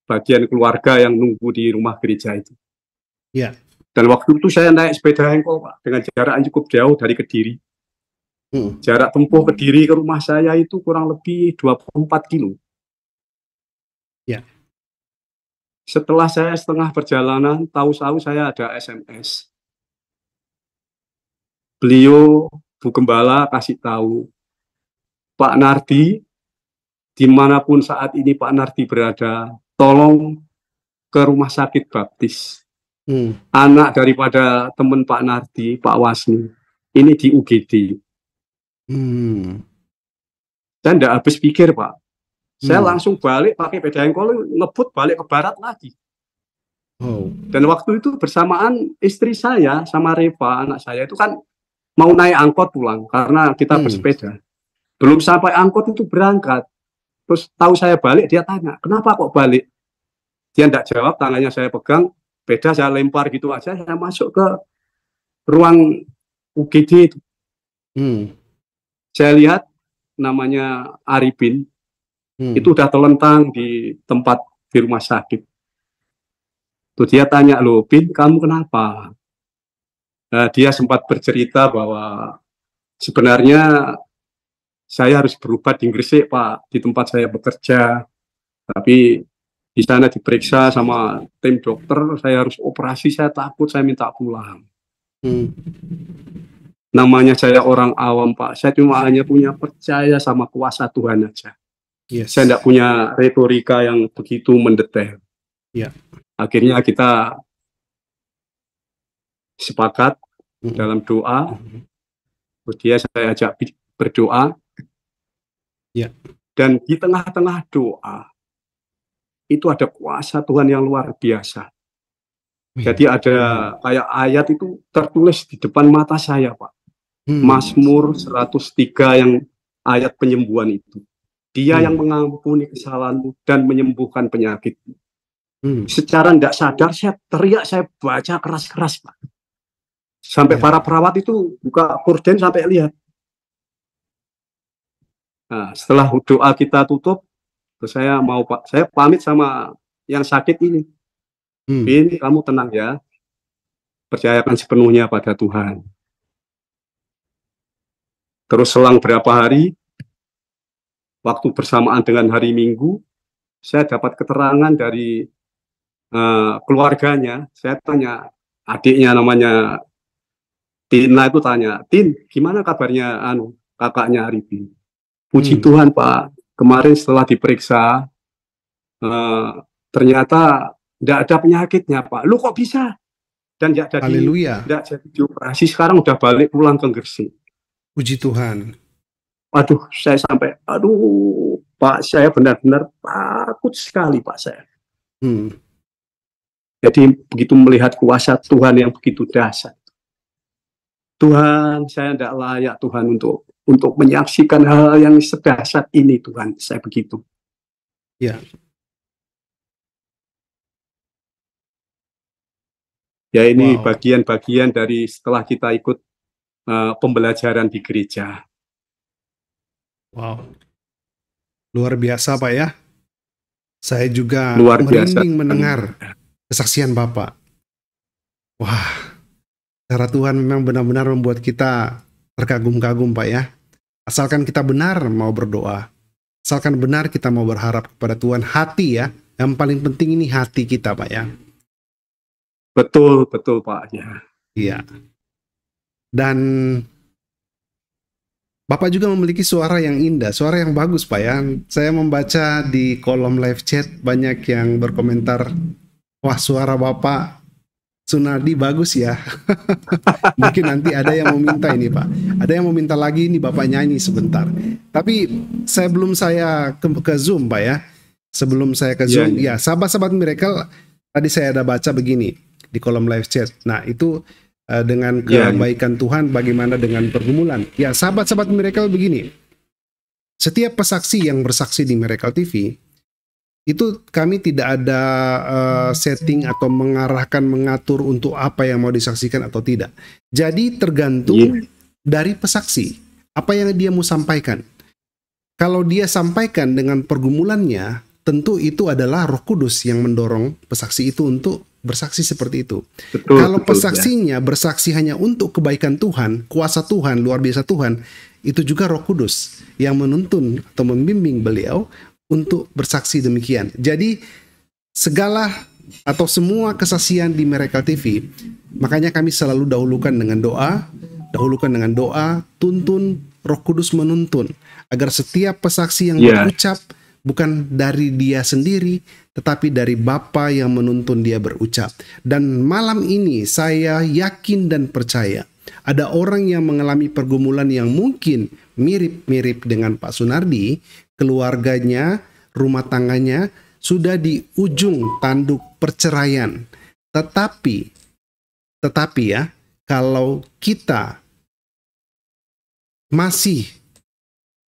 bagian keluarga yang nunggu di rumah gereja itu. Ya. Yeah. Dan waktu itu saya naik sepeda engkol pak dengan jarak yang cukup jauh dari Kediri. Hmm. Jarak tempuh Kediri ke rumah saya itu kurang lebih 24 kilo. Ya. Setelah saya setengah perjalanan, tahu-tahu saya ada SMS. Beliau Bu Gembala kasih tahu Pak Nardi, dimanapun saat ini Pak Nardi berada, tolong ke rumah sakit baptis hmm. anak daripada teman Pak Nardi, Pak Wasni, ini di UGD. Hmm. Saya tidak habis pikir Pak. Saya hmm. langsung balik pakai sepeda kalau ngebut balik ke barat lagi. Oh. Dan waktu itu bersamaan istri saya sama Reva anak saya itu kan mau naik angkot pulang karena kita hmm. bersepeda. Belum sampai angkot itu berangkat. Terus tahu saya balik dia tanya, "Kenapa kok balik?" Dia tidak jawab, tangannya saya pegang beda saya lempar gitu aja saya masuk ke ruang UGD itu hmm. saya lihat namanya Arifin hmm. itu udah telentang di tempat di rumah sakit tuh dia tanya lo Bin kamu kenapa nah, dia sempat bercerita bahwa sebenarnya saya harus berubah di Gresik Pak di tempat saya bekerja tapi di sana diperiksa sama tim dokter saya harus operasi saya takut saya minta pulang hmm. namanya saya orang awam pak saya cuma hanya punya percaya sama kuasa Tuhan aja yes. saya tidak punya retorika yang begitu mendetail yeah. akhirnya kita sepakat -hmm. dalam doa mm -hmm. kemudian saya ajak berdoa yeah. dan di tengah-tengah doa itu ada kuasa Tuhan yang luar biasa. Hmm. Jadi ada kayak ayat itu tertulis di depan mata saya, Pak. Hmm. Mazmur 103 yang ayat penyembuhan itu. Dia hmm. yang mengampuni kesalahanmu dan menyembuhkan penyakitmu. Hmm. Secara tidak sadar saya teriak, saya baca keras-keras, Pak. Sampai ya. para perawat itu buka korden sampai lihat. Nah, setelah doa kita tutup, saya mau pak saya pamit sama yang sakit ini hmm. ini kamu tenang ya percayakan sepenuhnya pada Tuhan terus selang berapa hari waktu bersamaan dengan hari Minggu saya dapat keterangan dari uh, keluarganya saya tanya adiknya namanya Tina itu tanya Tin gimana kabarnya anu kakaknya Arifin puji hmm. Tuhan Pak kemarin setelah diperiksa uh, ternyata tidak ada penyakitnya Pak. Lu kok bisa? Dan tidak jadi, Haleluya. Tidak jadi dioperasi. Sekarang udah balik pulang ke Gresik. Puji Tuhan. Aduh, saya sampai, aduh, Pak, saya benar-benar takut sekali Pak saya. Hmm. Jadi begitu melihat kuasa Tuhan yang begitu dahsyat. Tuhan, saya tidak layak Tuhan untuk untuk menyaksikan hal-hal yang sedahsyat ini Tuhan saya begitu ya ya ini bagian-bagian wow. dari setelah kita ikut uh, pembelajaran di gereja wow luar biasa pak ya saya juga luar biasa mendengar iya. kesaksian bapak wah cara Tuhan memang benar-benar membuat kita terkagum-kagum Pak ya. Asalkan kita benar mau berdoa, asalkan benar kita mau berharap kepada Tuhan hati ya. Yang paling penting ini hati kita, Pak ya. Betul, betul, Pak ya. Iya. Dan Bapak juga memiliki suara yang indah, suara yang bagus, Pak ya. Saya membaca di kolom live chat banyak yang berkomentar, "Wah, suara Bapak Sunardi bagus ya. Mungkin nanti ada yang mau minta ini Pak. Ada yang mau minta lagi ini Bapak nyanyi sebentar. Tapi saya belum saya ke, ke Zoom Pak ya. Sebelum saya ke iya, Zoom, yeah, ya sahabat-sahabat Miracle tadi saya ada baca begini di kolom live chat. Nah itu uh, dengan iya, iya. kebaikan Tuhan bagaimana dengan pergumulan. Ya sahabat-sahabat Miracle begini. Setiap pesaksi yang bersaksi di Miracle TV itu kami tidak ada uh, setting atau mengarahkan mengatur untuk apa yang mau disaksikan atau tidak. Jadi tergantung yeah. dari pesaksi apa yang dia mau sampaikan. Kalau dia sampaikan dengan pergumulannya, tentu itu adalah Roh Kudus yang mendorong pesaksi itu untuk bersaksi seperti itu. Betul, Kalau betul, pesaksinya ya. bersaksi hanya untuk kebaikan Tuhan, kuasa Tuhan, luar biasa Tuhan, itu juga Roh Kudus yang menuntun atau membimbing beliau untuk bersaksi demikian. Jadi segala atau semua kesaksian di Miracle TV, makanya kami selalu dahulukan dengan doa, dahulukan dengan doa, tuntun Roh Kudus menuntun agar setiap pesaksi yang yeah. berucap bukan dari dia sendiri tetapi dari Bapa yang menuntun dia berucap. Dan malam ini saya yakin dan percaya ada orang yang mengalami pergumulan yang mungkin mirip-mirip dengan Pak Sunardi, keluarganya, rumah tangganya sudah di ujung tanduk perceraian. Tetapi tetapi ya, kalau kita masih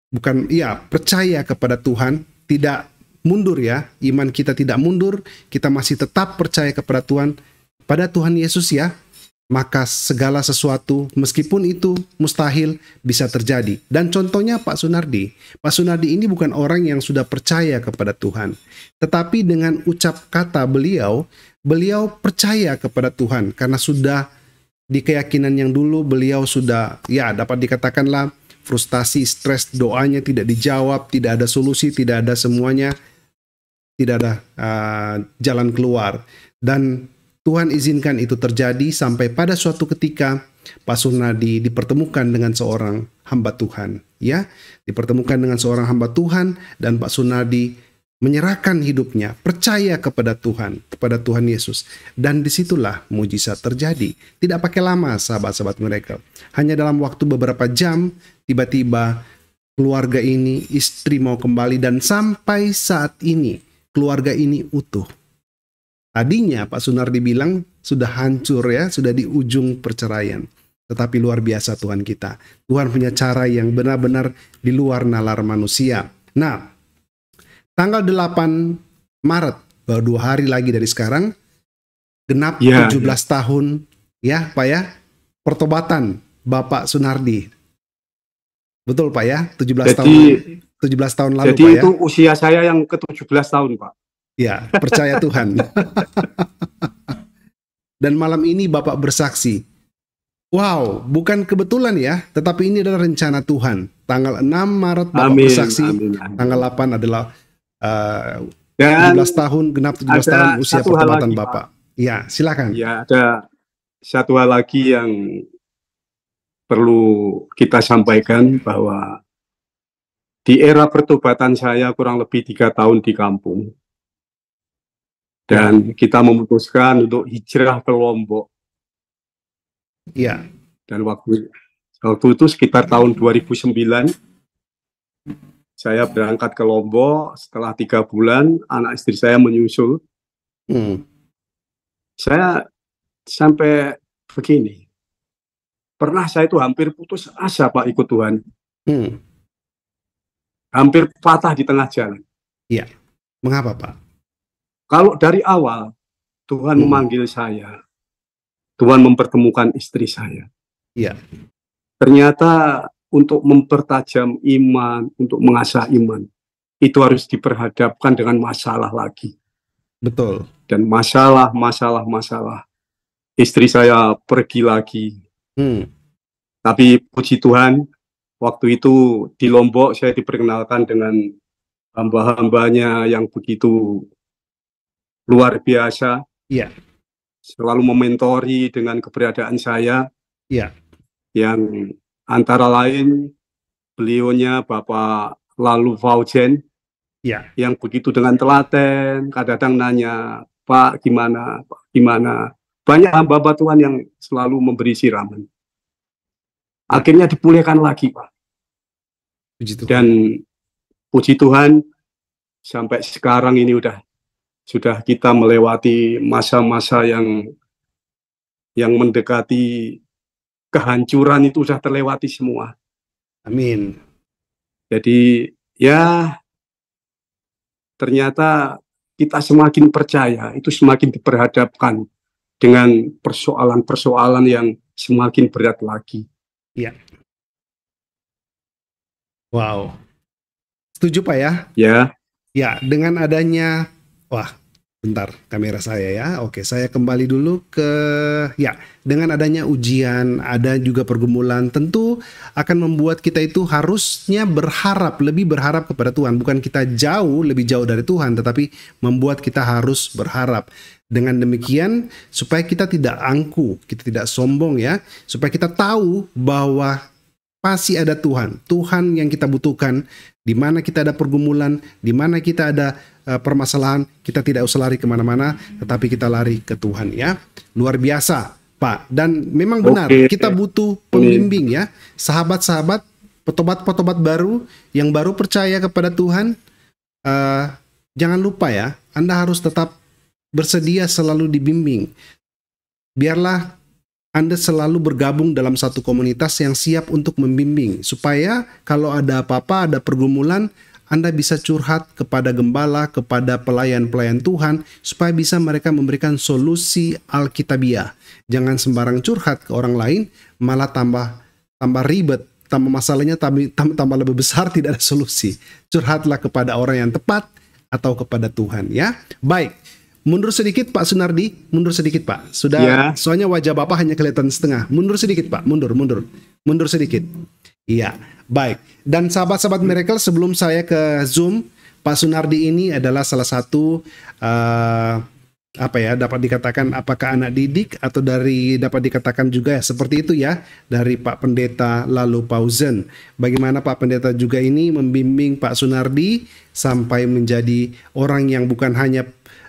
bukan ya percaya kepada Tuhan, tidak mundur ya, iman kita tidak mundur, kita masih tetap percaya kepada Tuhan, pada Tuhan Yesus ya, maka segala sesuatu meskipun itu mustahil bisa terjadi. Dan contohnya Pak Sunardi. Pak Sunardi ini bukan orang yang sudah percaya kepada Tuhan. Tetapi dengan ucap kata beliau, beliau percaya kepada Tuhan karena sudah di keyakinan yang dulu beliau sudah ya dapat dikatakanlah frustasi, stres, doanya tidak dijawab, tidak ada solusi, tidak ada semuanya, tidak ada uh, jalan keluar. Dan Tuhan izinkan itu terjadi sampai pada suatu ketika Pak Sunadi dipertemukan dengan seorang hamba Tuhan, ya, dipertemukan dengan seorang hamba Tuhan dan Pak Sunadi menyerahkan hidupnya percaya kepada Tuhan, kepada Tuhan Yesus. Dan disitulah mujizat terjadi. Tidak pakai lama sahabat-sahabat mereka. Hanya dalam waktu beberapa jam, tiba-tiba keluarga ini, istri mau kembali dan sampai saat ini keluarga ini utuh. Tadinya Pak Sunardi bilang sudah hancur ya, sudah di ujung perceraian. Tetapi luar biasa Tuhan kita. Tuhan punya cara yang benar-benar di luar nalar manusia. Nah, tanggal 8 Maret, baru dua hari lagi dari sekarang, genap ya, 17 ya. tahun ya Pak ya, pertobatan Bapak Sunardi. Betul Pak ya, 17 jadi, tahun 17 tahun lalu jadi Pak ya. Jadi itu usia saya yang ke-17 tahun Pak. Ya, percaya Tuhan. Dan malam ini Bapak bersaksi. Wow, bukan kebetulan ya, tetapi ini adalah rencana Tuhan. Tanggal 6 Maret Bapak amin, bersaksi, amin, amin. tanggal 8 adalah uh, tahun, genap 17 tahun usia pertobatan Bapak. Pak. Ya, silakan. Ya, ada satu hal lagi yang perlu kita sampaikan bahwa di era pertobatan saya kurang lebih tiga tahun di kampung dan kita memutuskan untuk hijrah ke Lombok. Iya. Dan waktu waktu itu sekitar tahun 2009 saya berangkat ke Lombok setelah tiga bulan anak istri saya menyusul. Hmm. Saya sampai begini. Pernah saya itu hampir putus asa Pak ikut Tuhan. Hmm. Hampir patah di tengah jalan. Iya. Mengapa Pak? Kalau dari awal Tuhan hmm. memanggil saya, Tuhan mempertemukan istri saya. Iya. Ternyata untuk mempertajam iman, untuk mengasah iman, itu harus diperhadapkan dengan masalah lagi. Betul. Dan masalah, masalah, masalah. Istri saya pergi lagi. Hmm. Tapi puji Tuhan, waktu itu di Lombok saya diperkenalkan dengan hamba-hambanya yang begitu luar biasa. Iya. Selalu mementori dengan keberadaan saya. Iya. Yang antara lain beliaunya Bapak Lalu Faujen. Iya. Yang begitu dengan telaten, kadang-kadang nanya, "Pak, gimana? Pak, gimana?" Banyak hamba-hamba Tuhan yang selalu memberi siraman. Iya. Akhirnya dipulihkan lagi, Pak. Puji Tuhan. Dan puji Tuhan sampai sekarang ini udah sudah kita melewati masa-masa yang yang mendekati kehancuran itu sudah terlewati semua. Amin. Jadi ya ternyata kita semakin percaya itu semakin diperhadapkan dengan persoalan-persoalan yang semakin berat lagi. Iya. Wow. Setuju Pak ya? Ya. Ya, dengan adanya Wah, bentar kamera saya ya. Oke, saya kembali dulu ke ya, dengan adanya ujian, ada juga pergumulan, tentu akan membuat kita itu harusnya berharap, lebih berharap kepada Tuhan, bukan kita jauh lebih jauh dari Tuhan, tetapi membuat kita harus berharap. Dengan demikian supaya kita tidak angku, kita tidak sombong ya, supaya kita tahu bahwa pasti ada Tuhan. Tuhan yang kita butuhkan, di mana kita ada pergumulan, di mana kita ada Eh, permasalahan, kita tidak usah lari kemana-mana, tetapi kita lari ke Tuhan ya. Luar biasa, Pak. Dan memang benar, Oke. kita butuh pembimbing ya, sahabat-sahabat, petobat-petobat baru yang baru percaya kepada Tuhan. Uh, jangan lupa ya, Anda harus tetap bersedia selalu dibimbing. Biarlah anda selalu bergabung dalam satu komunitas yang siap untuk membimbing, supaya kalau ada apa-apa, ada pergumulan, anda bisa curhat kepada gembala, kepada pelayan-pelayan Tuhan, supaya bisa mereka memberikan solusi Alkitabiah. Jangan sembarang curhat ke orang lain, malah tambah tambah ribet, tambah masalahnya tambah, tambah lebih besar, tidak ada solusi. Curhatlah kepada orang yang tepat atau kepada Tuhan ya. Baik, Mundur sedikit Pak Sunardi, mundur sedikit Pak. Sudah ya. soalnya wajah Bapak hanya kelihatan setengah. Mundur sedikit Pak, mundur, mundur. Mundur sedikit. Iya, baik. Dan sahabat-sahabat Miracle, sebelum saya ke Zoom, Pak Sunardi ini adalah salah satu uh, apa ya dapat dikatakan apakah anak didik atau dari dapat dikatakan juga ya seperti itu ya dari Pak Pendeta lalu Pausen Bagaimana Pak Pendeta juga ini membimbing Pak Sunardi sampai menjadi orang yang bukan hanya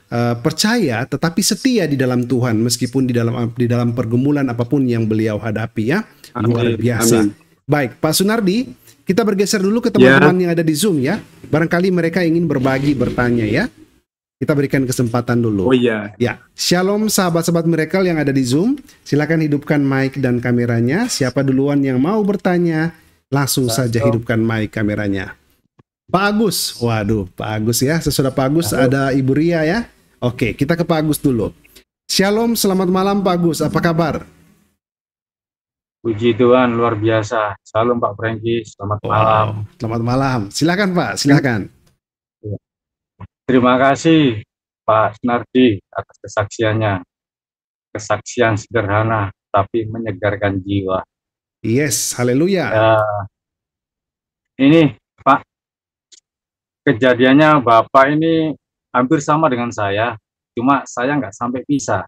Uh, percaya tetapi setia di dalam Tuhan meskipun di dalam di dalam pergumulan apapun yang beliau hadapi ya luar biasa. Amin. Baik, Pak Sunardi, kita bergeser dulu ke teman-teman yeah. yang ada di Zoom ya. Barangkali mereka ingin berbagi, bertanya ya. Kita berikan kesempatan dulu. Oh iya. Ya. Shalom sahabat-sahabat mereka yang ada di Zoom. Silakan hidupkan mic dan kameranya. Siapa duluan yang mau bertanya, langsung saja hidupkan mic kameranya. Pak Agus. Waduh, Pak Agus ya. Sesudah Pak Agus ada Ibu Ria ya. Oke, kita ke Pak Agus dulu. Shalom, selamat malam Pak Agus. Apa kabar? Puji Tuhan luar biasa. Salam Pak Franky, selamat wow. malam. Selamat malam. Silakan Pak, silakan. Iya. Terima kasih Pak Senardi atas kesaksiannya. Kesaksian sederhana tapi menyegarkan jiwa. Yes, haleluya. Uh, ini Pak, kejadiannya Bapak ini hampir sama dengan saya, cuma saya nggak sampai bisa.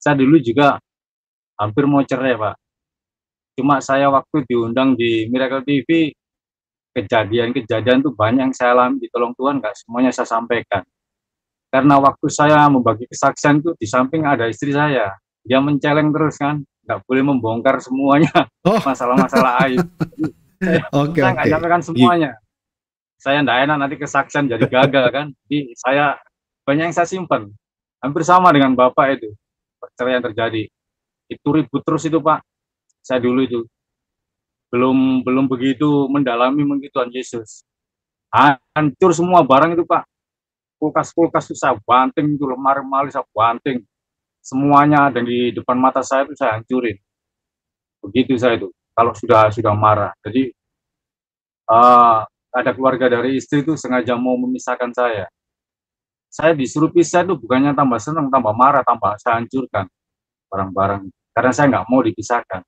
Saya dulu juga hampir mau cerai Pak cuma saya waktu diundang di Miracle TV kejadian-kejadian tuh banyak yang saya alami di tolong Tuhan nggak semuanya saya sampaikan karena waktu saya membagi kesaksian itu di samping ada istri saya dia menceleng terus kan nggak boleh membongkar semuanya oh. masalah-masalah oh. air okay, saya nggak okay. sampaikan semuanya saya tidak enak nanti kesaksian jadi gagal kan jadi saya banyak yang saya simpan hampir sama dengan bapak itu yang terjadi itu ribut terus itu pak saya dulu itu belum belum begitu mendalami mungkin Tuhan Yesus. Hancur semua barang itu Pak. Kulkas-kulkas itu saya banting, itu lemari-lemari saya banting. Semuanya dan di depan mata saya itu saya hancurin. Begitu saya itu. Kalau sudah sudah marah. Jadi uh, ada keluarga dari istri itu sengaja mau memisahkan saya. Saya disuruh pisah itu bukannya tambah senang, tambah marah, tambah saya hancurkan barang-barang. Karena saya nggak mau dipisahkan.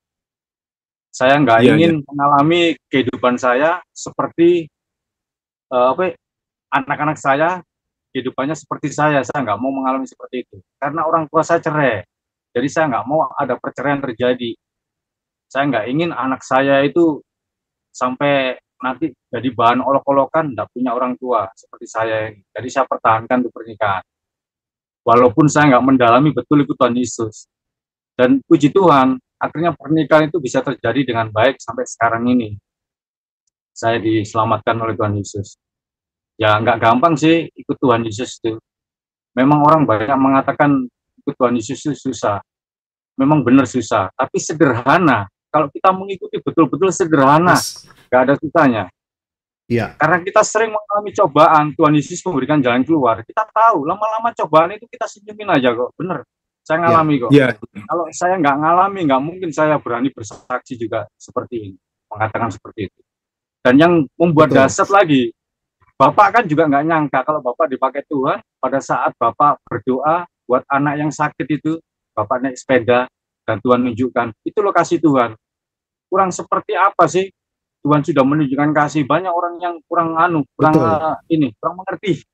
Saya nggak iya, ingin iya. mengalami kehidupan saya seperti uh, apa ya, anak-anak saya kehidupannya seperti saya. Saya nggak mau mengalami seperti itu karena orang tua saya cerai. Jadi saya nggak mau ada perceraian terjadi. Saya nggak ingin anak saya itu sampai nanti jadi bahan olok-olokan nggak punya orang tua seperti saya ini. Jadi saya pertahankan di pernikahan. Walaupun saya nggak mendalami betul itu Tuhan Yesus. Dan puji Tuhan, akhirnya pernikahan itu bisa terjadi dengan baik sampai sekarang ini. Saya diselamatkan oleh Tuhan Yesus. Ya nggak gampang sih ikut Tuhan Yesus itu. Memang orang banyak mengatakan ikut Tuhan Yesus itu susah. Memang benar susah, tapi sederhana. Kalau kita mengikuti betul-betul sederhana, nggak ada susahnya. Ya. Karena kita sering mengalami cobaan, Tuhan Yesus memberikan jalan keluar. Kita tahu, lama-lama cobaan itu kita senyumin aja kok, bener. Saya ya, ngalami yeah. kok. Yeah. Kalau saya nggak ngalami, nggak mungkin saya berani bersaksi juga seperti ini, mengatakan seperti itu. Dan yang membuat dasar lagi, Bapak kan juga nggak nyangka kalau Bapak dipakai Tuhan pada saat Bapak berdoa buat anak yang sakit itu, Bapak naik sepeda dan Tuhan menunjukkan, itu lokasi Tuhan. Kurang seperti apa sih Tuhan sudah menunjukkan kasih banyak orang yang kurang anu kurang Betul. ini kurang mengerti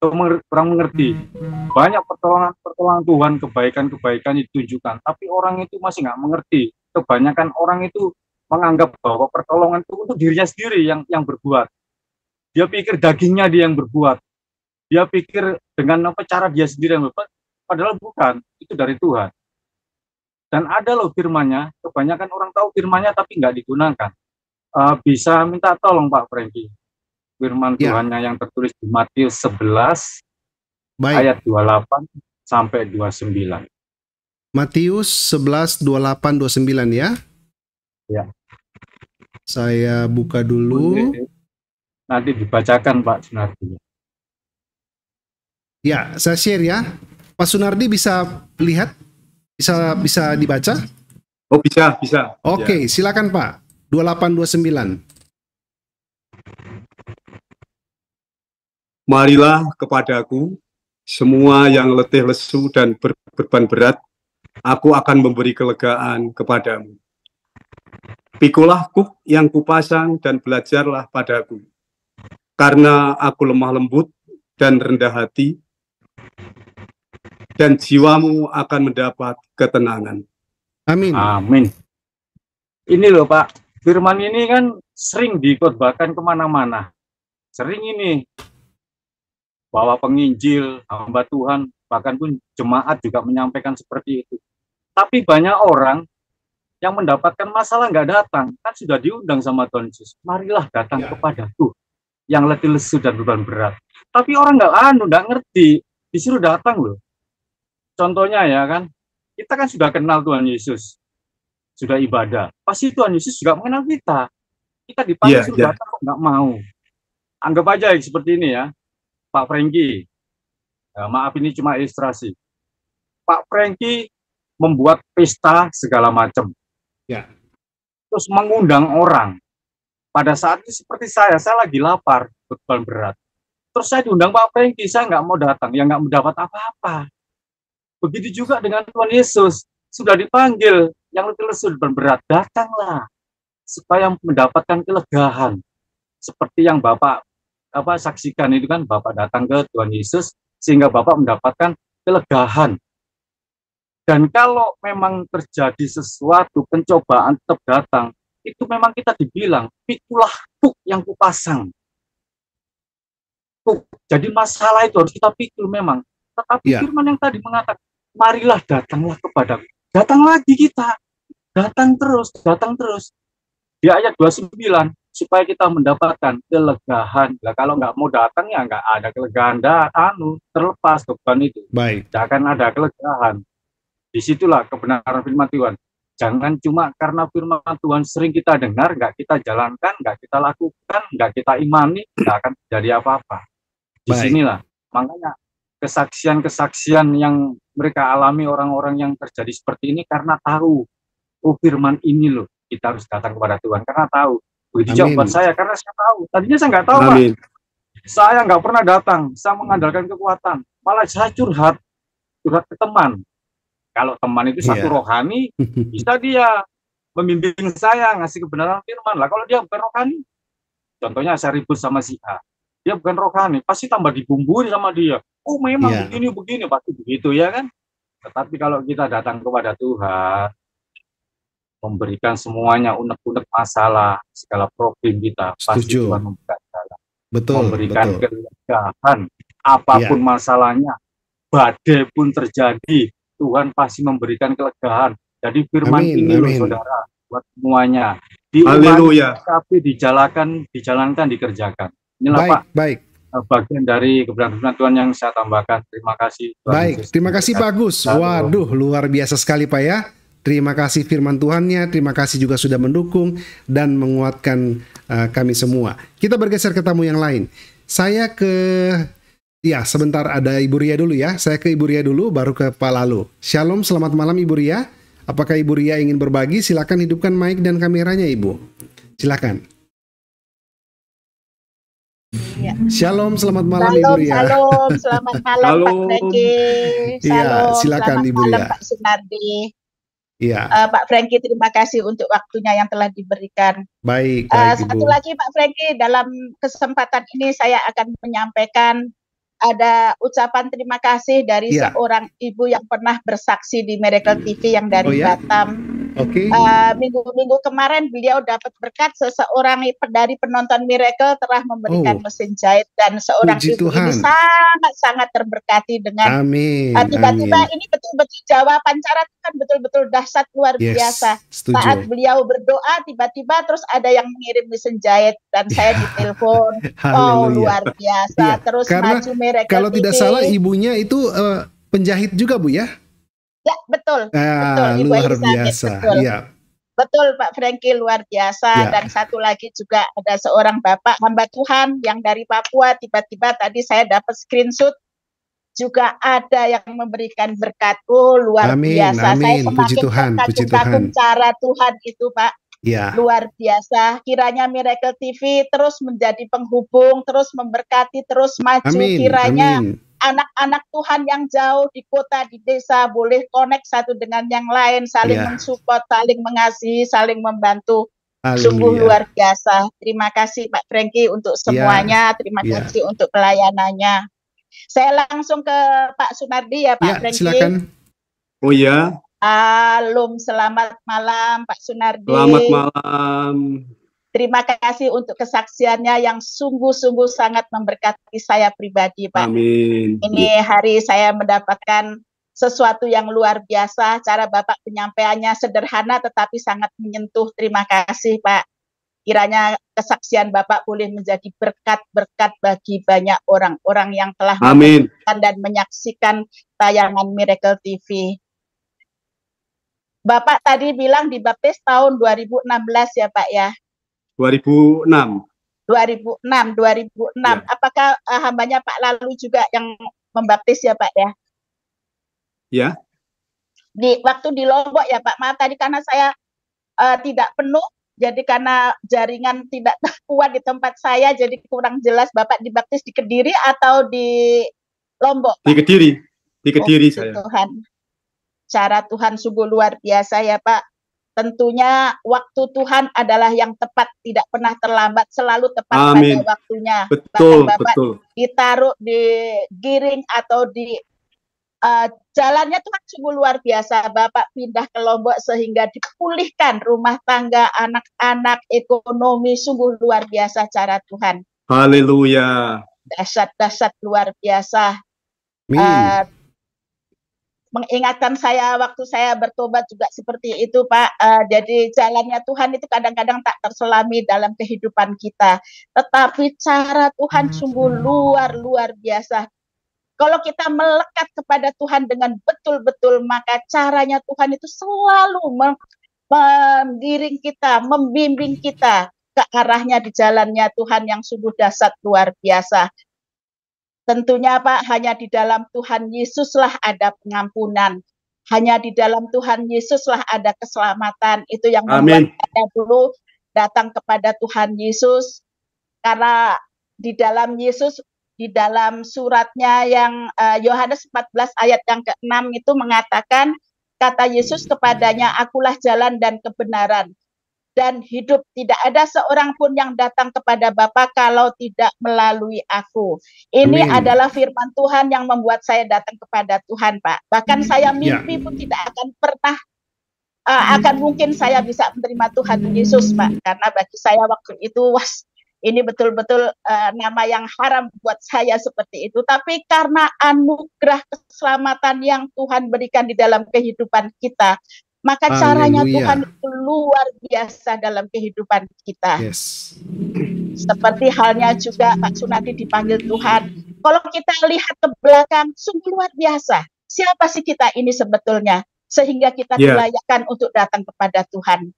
Orang mengerti hmm. banyak pertolongan pertolongan Tuhan kebaikan kebaikan ditunjukkan tapi orang itu masih nggak mengerti kebanyakan orang itu menganggap bahwa pertolongan itu untuk dirinya sendiri yang yang berbuat dia pikir dagingnya dia yang berbuat dia pikir dengan apa cara dia sendiri yang berbuat padahal bukan itu dari Tuhan dan ada loh firmanya kebanyakan orang tahu firmanya tapi nggak digunakan uh, bisa minta tolong Pak Franky firman ya. Tuhannya yang tertulis di Matius 11 Baik. ayat 28 sampai 29. Matius 11 28 29 ya. Ya. Saya buka dulu. Nanti dibacakan Pak Sunardi. Ya, saya share ya. Pak Sunardi bisa lihat bisa bisa dibaca? Oh, bisa, bisa. Oke, okay, ya. silakan Pak. 28 29. Marilah kepadaku semua yang letih lesu dan berbeban berat, aku akan memberi kelegaan kepadamu. Pikulah kuk yang kupasang dan belajarlah padaku. Karena aku lemah lembut dan rendah hati, dan jiwamu akan mendapat ketenangan. Amin. Amin. Ini loh Pak, firman ini kan sering dikhotbahkan kemana-mana. Sering ini bahwa penginjil, hamba Tuhan, bahkan pun jemaat juga menyampaikan seperti itu. Tapi banyak orang yang mendapatkan masalah nggak datang, kan sudah diundang sama Tuhan Yesus. Marilah datang ya. kepada Tuhan yang letih lesu dan beban berat. Tapi orang nggak anu, nggak ngerti, disuruh datang loh. Contohnya ya kan, kita kan sudah kenal Tuhan Yesus, sudah ibadah. Pasti Tuhan Yesus juga mengenal kita. Kita dipanggil ya, suruh ya. datang nggak mau. Anggap aja seperti ini ya, Pak Franky. Ya, maaf ini cuma ilustrasi. Pak Franky membuat pesta segala macam. Ya. Terus mengundang orang. Pada saat itu seperti saya, saya lagi lapar, beban berat. Terus saya diundang Pak Franky, saya nggak mau datang, ya nggak mendapat apa-apa. Begitu juga dengan Tuhan Yesus, sudah dipanggil, yang lebih lesu dan berat, datanglah supaya mendapatkan kelegahan seperti yang Bapak apa saksikan itu kan Bapak datang ke Tuhan Yesus sehingga Bapak mendapatkan kelegahan. Dan kalau memang terjadi sesuatu pencobaan tetap datang, itu memang kita dibilang itulah kuk yang kupasang. Kuk. Jadi masalah itu harus kita pikul memang. Tetapi yeah. firman yang tadi mengatakan, marilah datanglah kepada Datang lagi kita. Datang terus, datang terus. Di ayat 29, supaya kita mendapatkan kelegahan. Nah, kalau nggak mau datang ya nggak ada kelegaan, Dan anu terlepas beban itu. Baik. Tidak akan ada kelegahan. Disitulah kebenaran firman Tuhan. Jangan cuma karena firman Tuhan sering kita dengar, nggak kita jalankan, nggak kita lakukan, nggak kita imani, nggak akan jadi apa-apa. Di sinilah. Makanya kesaksian-kesaksian yang mereka alami orang-orang yang terjadi seperti ini karena tahu, oh firman ini loh, kita harus datang kepada Tuhan. Karena tahu, Begitu jawaban saya karena saya tahu. Tadinya saya nggak tahu, Amin. Pak. Saya nggak pernah datang. Saya mengandalkan kekuatan. Malah saya curhat, curhat ke teman. Kalau teman itu satu yeah. rohani, bisa dia membimbing saya ngasih kebenaran firman. Lah kalau dia bukan rohani, contohnya saya ribut sama si A. Dia bukan rohani, pasti tambah dibumbui sama dia. Oh memang yeah. begini begini pasti begitu ya kan. Tetapi kalau kita datang kepada Tuhan, memberikan semuanya unek-unek masalah segala problem kita Setuju. pasti Tuhan memberikan jalan betul, memberikan betul. kelegaan apapun ya. masalahnya badai pun terjadi Tuhan pasti memberikan kelegaan jadi firman amin, ini amin. Loh, saudara buat semuanya Haleluya. tapi dijalankan dijalankan dikerjakan inilah baik, pak baik eh, bagian dari keberanian Tuhan yang saya tambahkan. Terima kasih. Tuhan Baik, Yesus. terima kasih Pak Agus. Waduh, luar biasa sekali Pak ya. Terima kasih firman Tuhannya, terima kasih juga sudah mendukung dan menguatkan uh, kami semua. Kita bergeser ke tamu yang lain. Saya ke ya sebentar ada Ibu Ria dulu ya. Saya ke Ibu Ria dulu baru ke Pak Lalu. Shalom, selamat malam Ibu Ria. Apakah Ibu Ria ingin berbagi? Silakan hidupkan mic dan kameranya Ibu. Silakan. Ya. Shalom, selamat malam Ibu Ria. Shalom, selamat malam Pak Regi. Iya, silakan selamat Ibu Ria. Malam, Pak Sunardi. Iya. Uh, Pak Franky terima kasih untuk waktunya yang telah diberikan. Baik. Eh, baik satu Ibu. lagi Pak Franky dalam kesempatan ini saya akan menyampaikan ada ucapan terima kasih dari ya. seorang ibu yang pernah bersaksi di Miracle iya. TV yang dari oh, ya? Batam. Okay. Uh, eh, minggu minggu kemarin beliau dapat berkat seseorang dari penonton Miracle telah memberikan oh. mesin jahit dan seorang Puji ibu Tuhan. ini sangat sangat terberkati dengan Amin. Eh, tiba-tiba Amin. ini betul-betul jawaban cara itu kan betul-betul dahsyat luar yes. biasa. Setuju. Saat beliau berdoa tiba-tiba terus ada yang mengirim mesin jahit dan yeah. saya ditelepon. oh luar biasa. Yeah. Terus Karena maju Miracle. Kalau TV. tidak salah ibunya itu uh, penjahit juga bu ya? Ya betul. Ah, betul. Ibu luar Elizabeth, biasa. Betul. Ya. betul Pak Frankie luar biasa. Ya. Dan satu lagi juga ada seorang bapak hamba Tuhan yang dari Papua tiba-tiba tadi saya dapat screenshot juga ada yang memberikan berkat. Oh luar amin, biasa. Amin. Saya semakin puji Tuhan, puji Tuhan. cara Tuhan itu Pak. Ya. Luar biasa. Kiranya Miracle TV terus menjadi penghubung, terus memberkati, terus maju. Amin, kiranya. Amin anak-anak Tuhan yang jauh di kota, di desa boleh connect satu dengan yang lain, saling yeah. mensupport, saling mengasihi, saling membantu. Haleluya. Sungguh luar biasa. Terima kasih Pak Franky untuk iya. semuanya, yeah. terima yeah. kasih untuk pelayanannya. Saya langsung ke Pak Sunardi ya Pak yeah, Franky. silakan. Oh ya. Alum, selamat malam Pak Sunardi. Selamat malam. Terima kasih untuk kesaksiannya yang sungguh-sungguh sangat memberkati saya pribadi, Pak. Amin. Ini hari saya mendapatkan sesuatu yang luar biasa. Cara Bapak penyampaiannya sederhana tetapi sangat menyentuh. Terima kasih, Pak. Kiranya kesaksian Bapak boleh menjadi berkat-berkat bagi banyak orang-orang yang telah Amin. dan menyaksikan tayangan Miracle TV. Bapak tadi bilang di Baptis tahun 2016 ya Pak ya. 2006. 2006, 2006. Ya. Apakah uh, hambanya Pak Lalu juga yang membaptis ya Pak ya? Ya. Di waktu di Lombok ya Pak. Maaf tadi karena saya uh, tidak penuh, jadi karena jaringan tidak kuat di tempat saya, jadi kurang jelas Bapak dibaptis di Kediri atau di Lombok? Pak? Di Kediri, di Kediri oh, saya. Tuhan, cara Tuhan sungguh luar biasa ya Pak. Tentunya waktu Tuhan adalah yang tepat, tidak pernah terlambat, selalu tepat Amin. pada waktunya. Betul, Bapak betul. ditaruh di giring atau di uh, jalannya Tuhan sungguh luar biasa. Bapak pindah ke Lombok sehingga dipulihkan rumah tangga, anak-anak, ekonomi sungguh luar biasa cara Tuhan. Haleluya. dasar-dasar luar biasa. Amin. Uh, mengingatkan saya waktu saya bertobat juga seperti itu Pak. Uh, jadi jalannya Tuhan itu kadang-kadang tak terselami dalam kehidupan kita. Tetapi cara Tuhan iya, sungguh luar luar biasa. Kalau kita melekat kepada Tuhan dengan betul-betul maka caranya Tuhan itu selalu mengiring kita, membimbing iya. kita ke arahnya di jalannya Tuhan yang sungguh dasar luar biasa. Tentunya Pak, hanya di dalam Tuhan Yesuslah ada pengampunan. Hanya di dalam Tuhan Yesuslah ada keselamatan. Itu yang Amin. membuat saya dulu datang kepada Tuhan Yesus. Karena di dalam Yesus, di dalam suratnya yang eh, Yohanes uh, 14 ayat yang ke-6 itu mengatakan, kata Yesus kepadanya, akulah jalan dan kebenaran dan hidup. Tidak ada seorang pun yang datang kepada Bapa kalau tidak melalui aku. Ini Amin. adalah firman Tuhan yang membuat saya datang kepada Tuhan, Pak. Bahkan hmm, saya ya. mimpi ya. pun tidak akan pernah uh, akan hmm. mungkin saya bisa menerima Tuhan Yesus, Pak. Karena bagi saya waktu itu was ini betul-betul uh, nama yang haram buat saya seperti itu. Tapi karena anugerah keselamatan yang Tuhan berikan di dalam kehidupan kita, maka Alleluia. caranya Tuhan luar biasa dalam kehidupan kita. Yes. Seperti halnya juga Pak Sunadi dipanggil Tuhan. Kalau kita lihat ke belakang, sungguh luar biasa. Siapa sih kita ini sebetulnya? Sehingga kita yeah. dilayakkan untuk datang kepada Tuhan.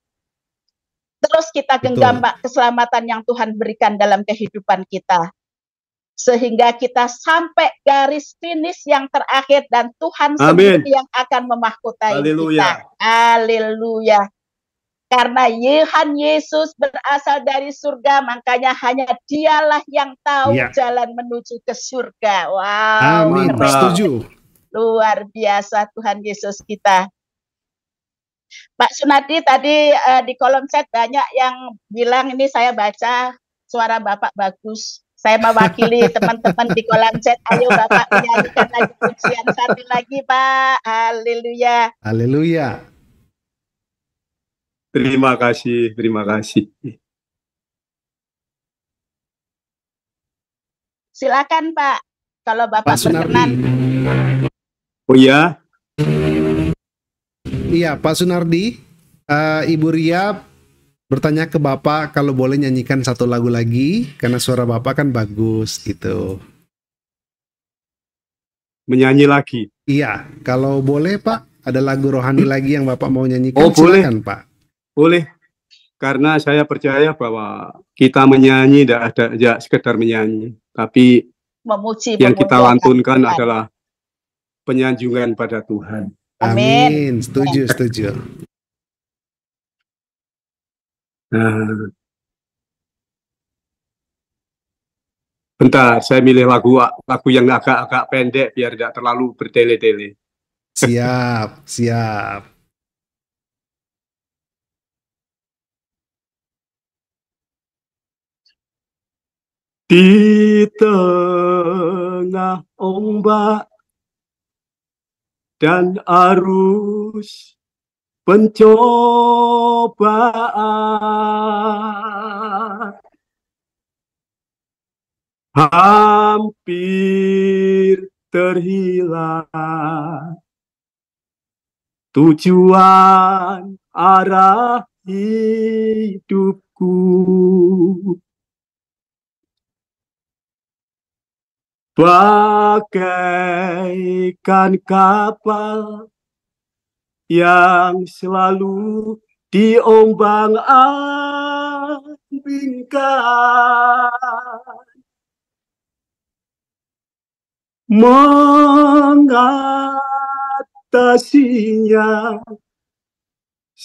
Terus kita genggam keselamatan yang Tuhan berikan dalam kehidupan kita sehingga kita sampai garis finish yang terakhir dan Tuhan Amin. sendiri yang akan memahkotai kita. Haleluya. Karena Tuhan Yesus berasal dari surga, makanya hanya Dialah yang tahu ya. jalan menuju ke surga. Wow. Amin. Setuju. Luar biasa Tuhan Yesus kita. Pak Sunadi tadi uh, di kolom chat banyak yang bilang ini saya baca suara Bapak bagus. Saya mewakili teman-teman di kolam chat. Ayo Bapak menyanyikan lagu pujian satu lagi Pak. Haleluya. Haleluya. Terima kasih, terima kasih. Silakan Pak, kalau Bapak Pak berkenan. Oh iya. Iya, Pak Sunardi, uh, Ibu Ria bertanya ke Bapak kalau boleh nyanyikan satu lagu lagi karena suara Bapak kan bagus gitu. Menyanyi lagi. Iya, kalau boleh Pak, ada lagu rohani lagi yang Bapak mau nyanyikan oh, boleh. silakan Pak. Boleh. Karena saya percaya bahwa kita menyanyi tidak ada ya, sekedar menyanyi, tapi memuji yang kita lantunkan adalah penyanjungan pada Tuhan. Amin. Amin. Setuju, setuju. Eh. Bentar, saya milih lagu lagu yang agak-agak pendek biar tidak terlalu bertele-tele. Siap, siap. Di tengah ombak dan arus pencobaan hampir terhilang tujuan arah hidupku bagaikan kapal yang selalu diombang ambingkan mengatasinya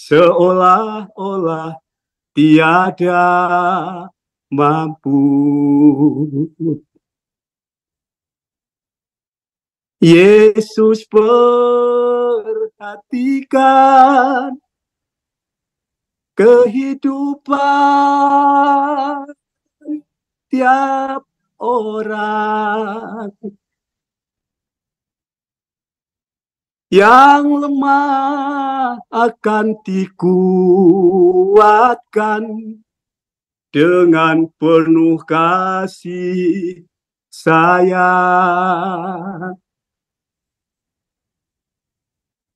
seolah-olah tiada mampu Yesus ber perhatikan kehidupan tiap orang yang lemah akan dikuatkan dengan penuh kasih sayang.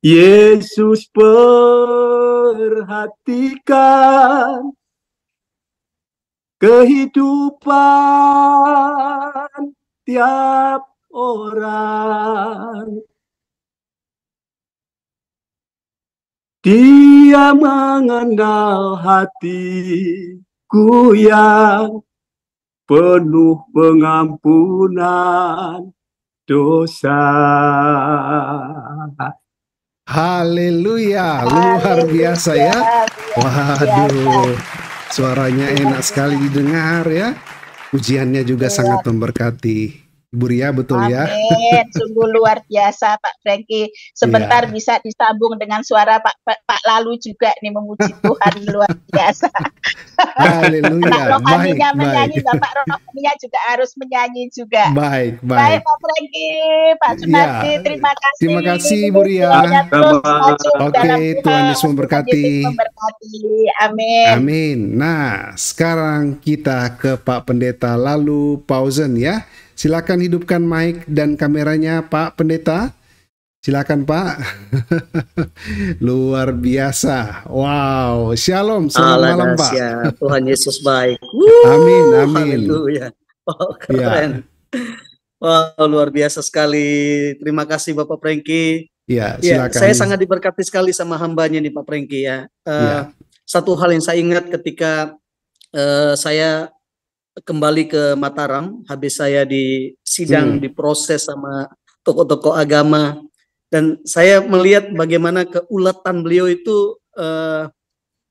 Yesus perhatikan kehidupan tiap orang. Dia mengenal hatiku yang penuh pengampunan dosa. Haleluya, luar biasa ya. Waduh, iya. suaranya enak sekali didengar ya. Ujiannya juga iya. sangat memberkati. Ibu Ria betul Amin. ya. Amin, sungguh luar biasa Pak Franky. Sebentar yeah. bisa disambung dengan suara Pak, Pak Pak Lalu juga nih memuji Tuhan luar biasa. Haleluya. Pak Rohaninya menyanyi, baik. Bapak Rohaninya juga harus menyanyi juga. Baik, baik. Baik Pak Franky, Pak iya. Sunardi, yeah. terima kasih. Terima kasih Ibu Ria. Oke, Tuhan Yesus memberkati. memberkati. Amin. Amin. Nah, sekarang kita ke Pak Pendeta Lalu Pausen ya. Silakan hidupkan mic dan kameranya Pak Pendeta. Silakan Pak. Luar biasa. Wow. Shalom. Selamat Alah, malam Pak. Ya. Tuhan Yesus baik. Wuh, amin. Amin. Wow, Oh, keren. wow, luar biasa sekali. Terima kasih Bapak Prengki. Ya, Ya, saya sangat diberkati sekali sama hambanya nih Pak Prengki ya. Uh, ya. Satu hal yang saya ingat ketika uh, saya kembali ke Mataram habis saya di sidang hmm. diproses sama tokoh-tokoh agama dan saya melihat bagaimana keuletan beliau itu uh,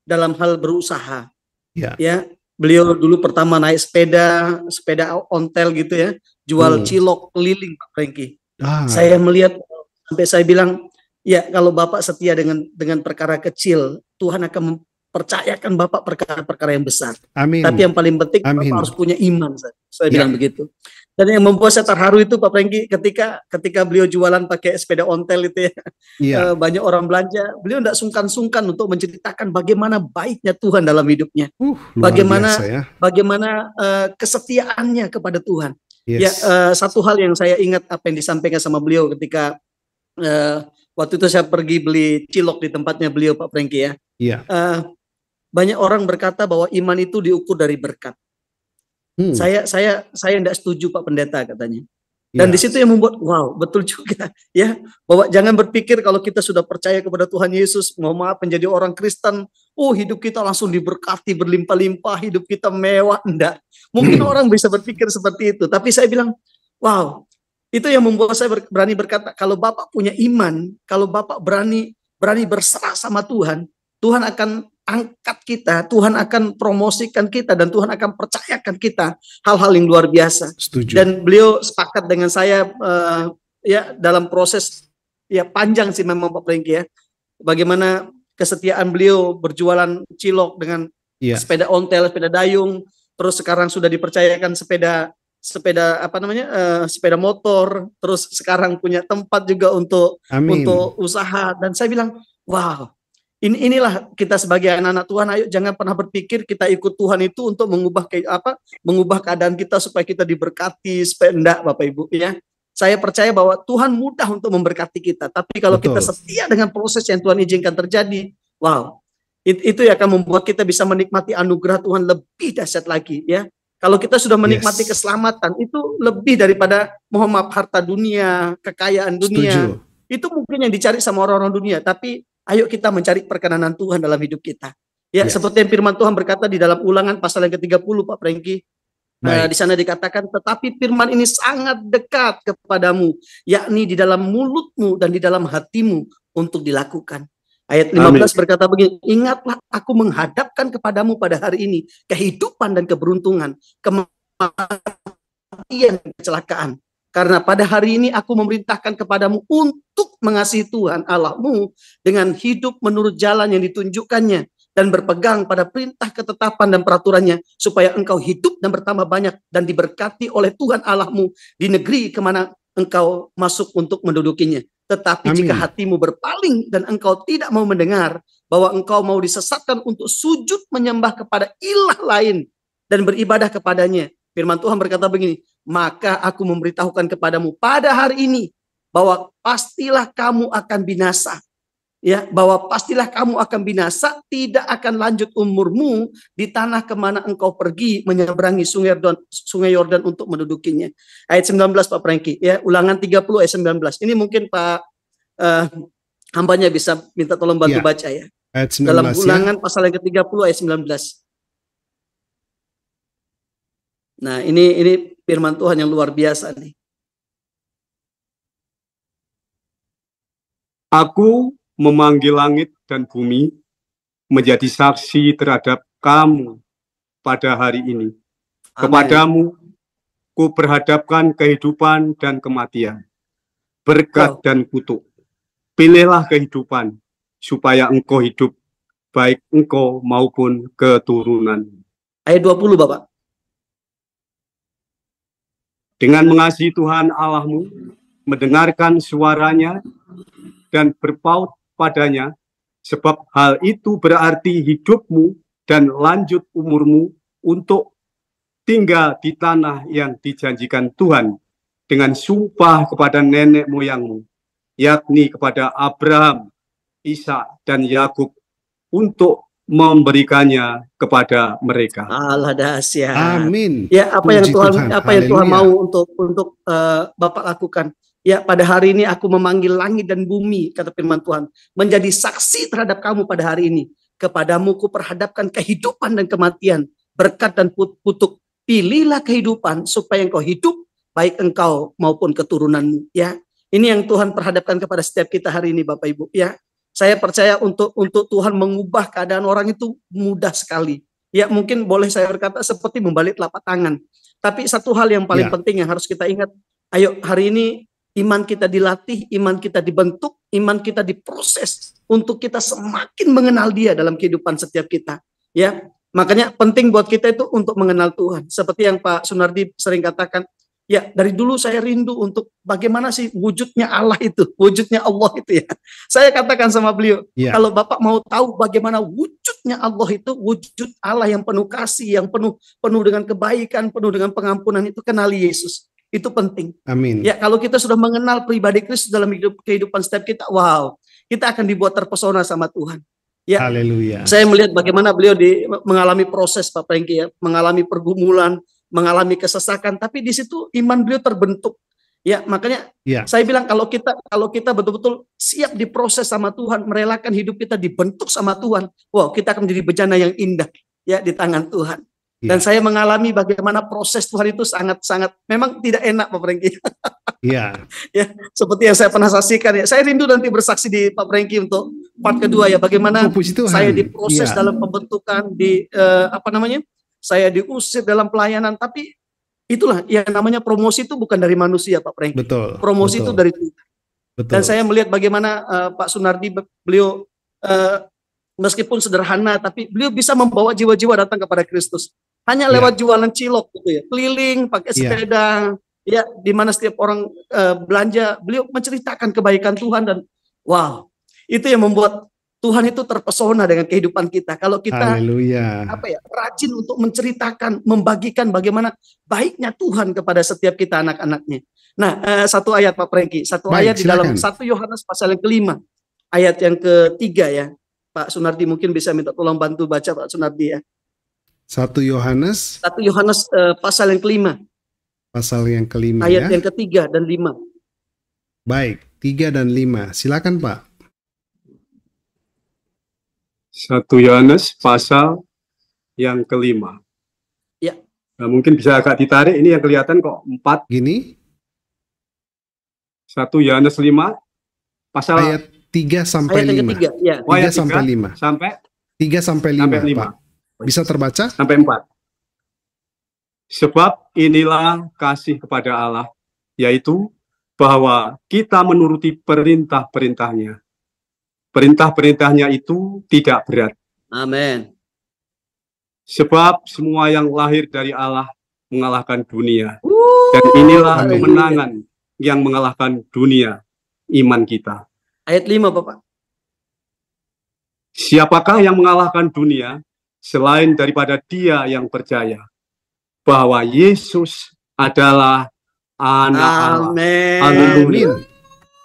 dalam hal berusaha yeah. ya beliau dulu pertama naik sepeda sepeda ontel gitu ya jual hmm. cilok keliling Pak Franky ah. saya melihat sampai saya bilang ya kalau Bapak setia dengan dengan perkara kecil Tuhan akan percayakan Bapak perkara-perkara yang besar. Amin. Tapi yang paling penting Amin. Bapak harus punya iman. Saya, saya ya. bilang begitu. Dan yang membuat saya terharu itu Pak Prengki ketika ketika beliau jualan pakai sepeda ontel itu ya. ya. banyak orang belanja, beliau tidak sungkan-sungkan untuk menceritakan bagaimana baiknya Tuhan dalam hidupnya. Uh, bagaimana biasa, ya. bagaimana uh, kesetiaannya kepada Tuhan. Ya, yes. Ya uh, satu hal yang saya ingat apa yang disampaikan sama beliau ketika uh, waktu itu saya pergi beli cilok di tempatnya beliau Pak Prengki ya. Iya. Uh, banyak orang berkata bahwa iman itu diukur dari berkat. Hmm. Saya saya saya tidak setuju Pak Pendeta katanya. Dan yes. Ya. di situ yang membuat wow betul juga ya bahwa jangan berpikir kalau kita sudah percaya kepada Tuhan Yesus mohon maaf menjadi orang Kristen oh hidup kita langsung diberkati berlimpah-limpah hidup kita mewah enggak mungkin hmm. orang bisa berpikir seperti itu tapi saya bilang wow itu yang membuat saya berani berkata kalau Bapak punya iman kalau Bapak berani berani berserah sama Tuhan Tuhan akan angkat kita, Tuhan akan promosikan kita dan Tuhan akan percayakan kita hal-hal yang luar biasa. Setuju. Dan beliau sepakat dengan saya uh, ya dalam proses ya panjang sih memang Pak Pringki ya. Bagaimana kesetiaan beliau berjualan cilok dengan yeah. sepeda ontel, sepeda dayung, terus sekarang sudah dipercayakan sepeda sepeda apa namanya uh, sepeda motor, terus sekarang punya tempat juga untuk Amin. untuk usaha dan saya bilang wow ini inilah kita sebagai anak-anak Tuhan, ayo jangan pernah berpikir kita ikut Tuhan itu untuk mengubah ke, apa, mengubah keadaan kita supaya kita diberkati, supaya enggak Bapak Ibu ya. Saya percaya bahwa Tuhan mudah untuk memberkati kita, tapi kalau Betul. kita setia dengan proses yang Tuhan izinkan terjadi, wow, it, itu yang akan membuat kita bisa menikmati anugerah Tuhan lebih dahsyat lagi ya. Kalau kita sudah menikmati yes. keselamatan itu lebih daripada mohon maaf harta dunia, kekayaan dunia. Setuju. Itu mungkin yang dicari sama orang-orang dunia, tapi Ayo kita mencari perkenanan Tuhan dalam hidup kita. Ya, yes. seperti yang firman Tuhan berkata di dalam Ulangan pasal yang ke-30 Pak Prengki. Nah, di sana dikatakan tetapi firman ini sangat dekat kepadamu, yakni di dalam mulutmu dan di dalam hatimu untuk dilakukan. Ayat 15 Amin. berkata begini, ingatlah aku menghadapkan kepadamu pada hari ini kehidupan dan keberuntungan, kematian, kecelakaan, karena pada hari ini aku memerintahkan kepadamu untuk mengasihi Tuhan Allahmu dengan hidup menurut jalan yang ditunjukkannya dan berpegang pada perintah ketetapan dan peraturannya supaya engkau hidup dan bertambah banyak dan diberkati oleh Tuhan Allahmu di negeri kemana engkau masuk untuk mendudukinya. Tetapi Amin. jika hatimu berpaling dan engkau tidak mau mendengar bahwa engkau mau disesatkan untuk sujud menyembah kepada ilah lain dan beribadah kepadanya. Firman Tuhan berkata begini, maka aku memberitahukan kepadamu pada hari ini bahwa pastilah kamu akan binasa. Ya, bahwa pastilah kamu akan binasa, tidak akan lanjut umurmu di tanah kemana engkau pergi menyeberangi sungai Yordan, sungai Yordan untuk mendudukinya. Ayat 19 Pak Franky, ya, ulangan 30 ayat 19. Ini mungkin Pak uh, hambanya bisa minta tolong bantu ya. baca ya. Ayat 19, Dalam ya. ulangan ya. pasal yang ke-30 ayat 19. Nah, ini ini firman Tuhan yang luar biasa nih. Aku memanggil langit dan bumi menjadi saksi terhadap kamu pada hari ini. Amen. Kepadamu ku perhadapkan kehidupan dan kematian, berkat oh. dan kutuk. Pilihlah kehidupan supaya engkau hidup, baik engkau maupun keturunan. Ayat 20, Bapak dengan mengasihi Tuhan Allahmu, mendengarkan suaranya, dan berpaut padanya, sebab hal itu berarti hidupmu dan lanjut umurmu untuk tinggal di tanah yang dijanjikan Tuhan dengan sumpah kepada nenek moyangmu, yakni kepada Abraham, Isa, dan Yakub untuk memberikannya kepada mereka. Allah dahsyat. Amin. Ya apa Puji yang Tuhan, Tuhan. apa yang Tuhan mau untuk untuk uh, Bapak lakukan. Ya pada hari ini aku memanggil langit dan bumi kata firman Tuhan menjadi saksi terhadap kamu pada hari ini. Kepadamu ku perhadapkan kehidupan dan kematian, berkat dan kutuk. Pilihlah kehidupan supaya engkau hidup baik engkau maupun keturunanmu ya. Ini yang Tuhan perhadapkan kepada setiap kita hari ini Bapak Ibu ya saya percaya untuk untuk Tuhan mengubah keadaan orang itu mudah sekali. Ya mungkin boleh saya berkata seperti membalik telapak tangan. Tapi satu hal yang paling ya. penting yang harus kita ingat, ayo hari ini iman kita dilatih, iman kita dibentuk, iman kita diproses untuk kita semakin mengenal Dia dalam kehidupan setiap kita. Ya, makanya penting buat kita itu untuk mengenal Tuhan. Seperti yang Pak Sunardi sering katakan, Ya, dari dulu saya rindu untuk bagaimana sih wujudnya Allah itu, wujudnya Allah itu ya. Saya katakan sama beliau, ya. kalau Bapak mau tahu bagaimana wujudnya Allah itu, wujud Allah yang penuh kasih, yang penuh penuh dengan kebaikan, penuh dengan pengampunan itu kenali Yesus. Itu penting. Amin. Ya, kalau kita sudah mengenal pribadi Kristus dalam hidup kehidupan setiap kita, wow, kita akan dibuat terpesona sama Tuhan. Ya. Haleluya. Saya melihat bagaimana beliau di, mengalami proses Pak Pengki ya, mengalami pergumulan, mengalami kesesakan, tapi di situ iman beliau terbentuk. Ya, makanya ya. saya bilang kalau kita kalau kita betul-betul siap diproses sama Tuhan, merelakan hidup kita dibentuk sama Tuhan, wow, kita akan menjadi bejana yang indah ya di tangan Tuhan. Ya. Dan saya mengalami bagaimana proses Tuhan itu sangat-sangat memang tidak enak Pak Prengki. ya ya, seperti yang saya pernah saksikan ya. Saya rindu nanti bersaksi di Pak Prengki untuk part kedua ya bagaimana oh, saya diproses ya. dalam pembentukan di uh, apa namanya? saya diusir dalam pelayanan, tapi itulah yang namanya promosi itu bukan dari manusia Pak Frank. Betul. Promosi betul. itu dari Tuhan. Betul. Dan saya melihat bagaimana uh, Pak Sunardi beliau uh, meskipun sederhana tapi beliau bisa membawa jiwa-jiwa datang kepada Kristus. Hanya iya. lewat jualan cilok gitu ya, keliling pakai iya. sepeda, yeah. ya di mana setiap orang uh, belanja, beliau menceritakan kebaikan Tuhan dan wow, itu yang membuat Tuhan itu terpesona dengan kehidupan kita. Kalau kita Haleluya. apa ya rajin untuk menceritakan, membagikan bagaimana baiknya Tuhan kepada setiap kita anak-anaknya. Nah, eh, satu ayat Pak Prengki, satu Baik, ayat di silakan. dalam satu Yohanes pasal yang kelima, ayat yang ketiga ya. Pak Sunardi mungkin bisa minta tolong bantu baca Pak Sunardi ya. Satu Yohanes. Satu Yohanes eh, pasal yang kelima. Pasal yang kelima. Ayat ya. yang ketiga dan lima. Baik, tiga dan lima. Silakan Pak. 1 Yohanes pasal yang kelima. Ya. Nah, mungkin bisa agak ditarik ini yang kelihatan kok 4 gini. 1 Yohanes 5 pasal ayat 3 sampai ayat 5. Ketiga, ya. Oh, 3 ayat 3 sampai 5. Sampai 3 sampai 5, sampai 5. Pak. Bisa terbaca? Sampai 4. Sebab inilah kasih kepada Allah, yaitu bahwa kita menuruti perintah-perintahnya. Perintah-perintahnya itu tidak berat. Amin. Sebab semua yang lahir dari Allah mengalahkan dunia. Dan inilah Amin. kemenangan yang mengalahkan dunia, iman kita. Ayat 5, Bapak. Siapakah yang mengalahkan dunia selain daripada dia yang percaya bahwa Yesus adalah anak Amen. Allah. Amin.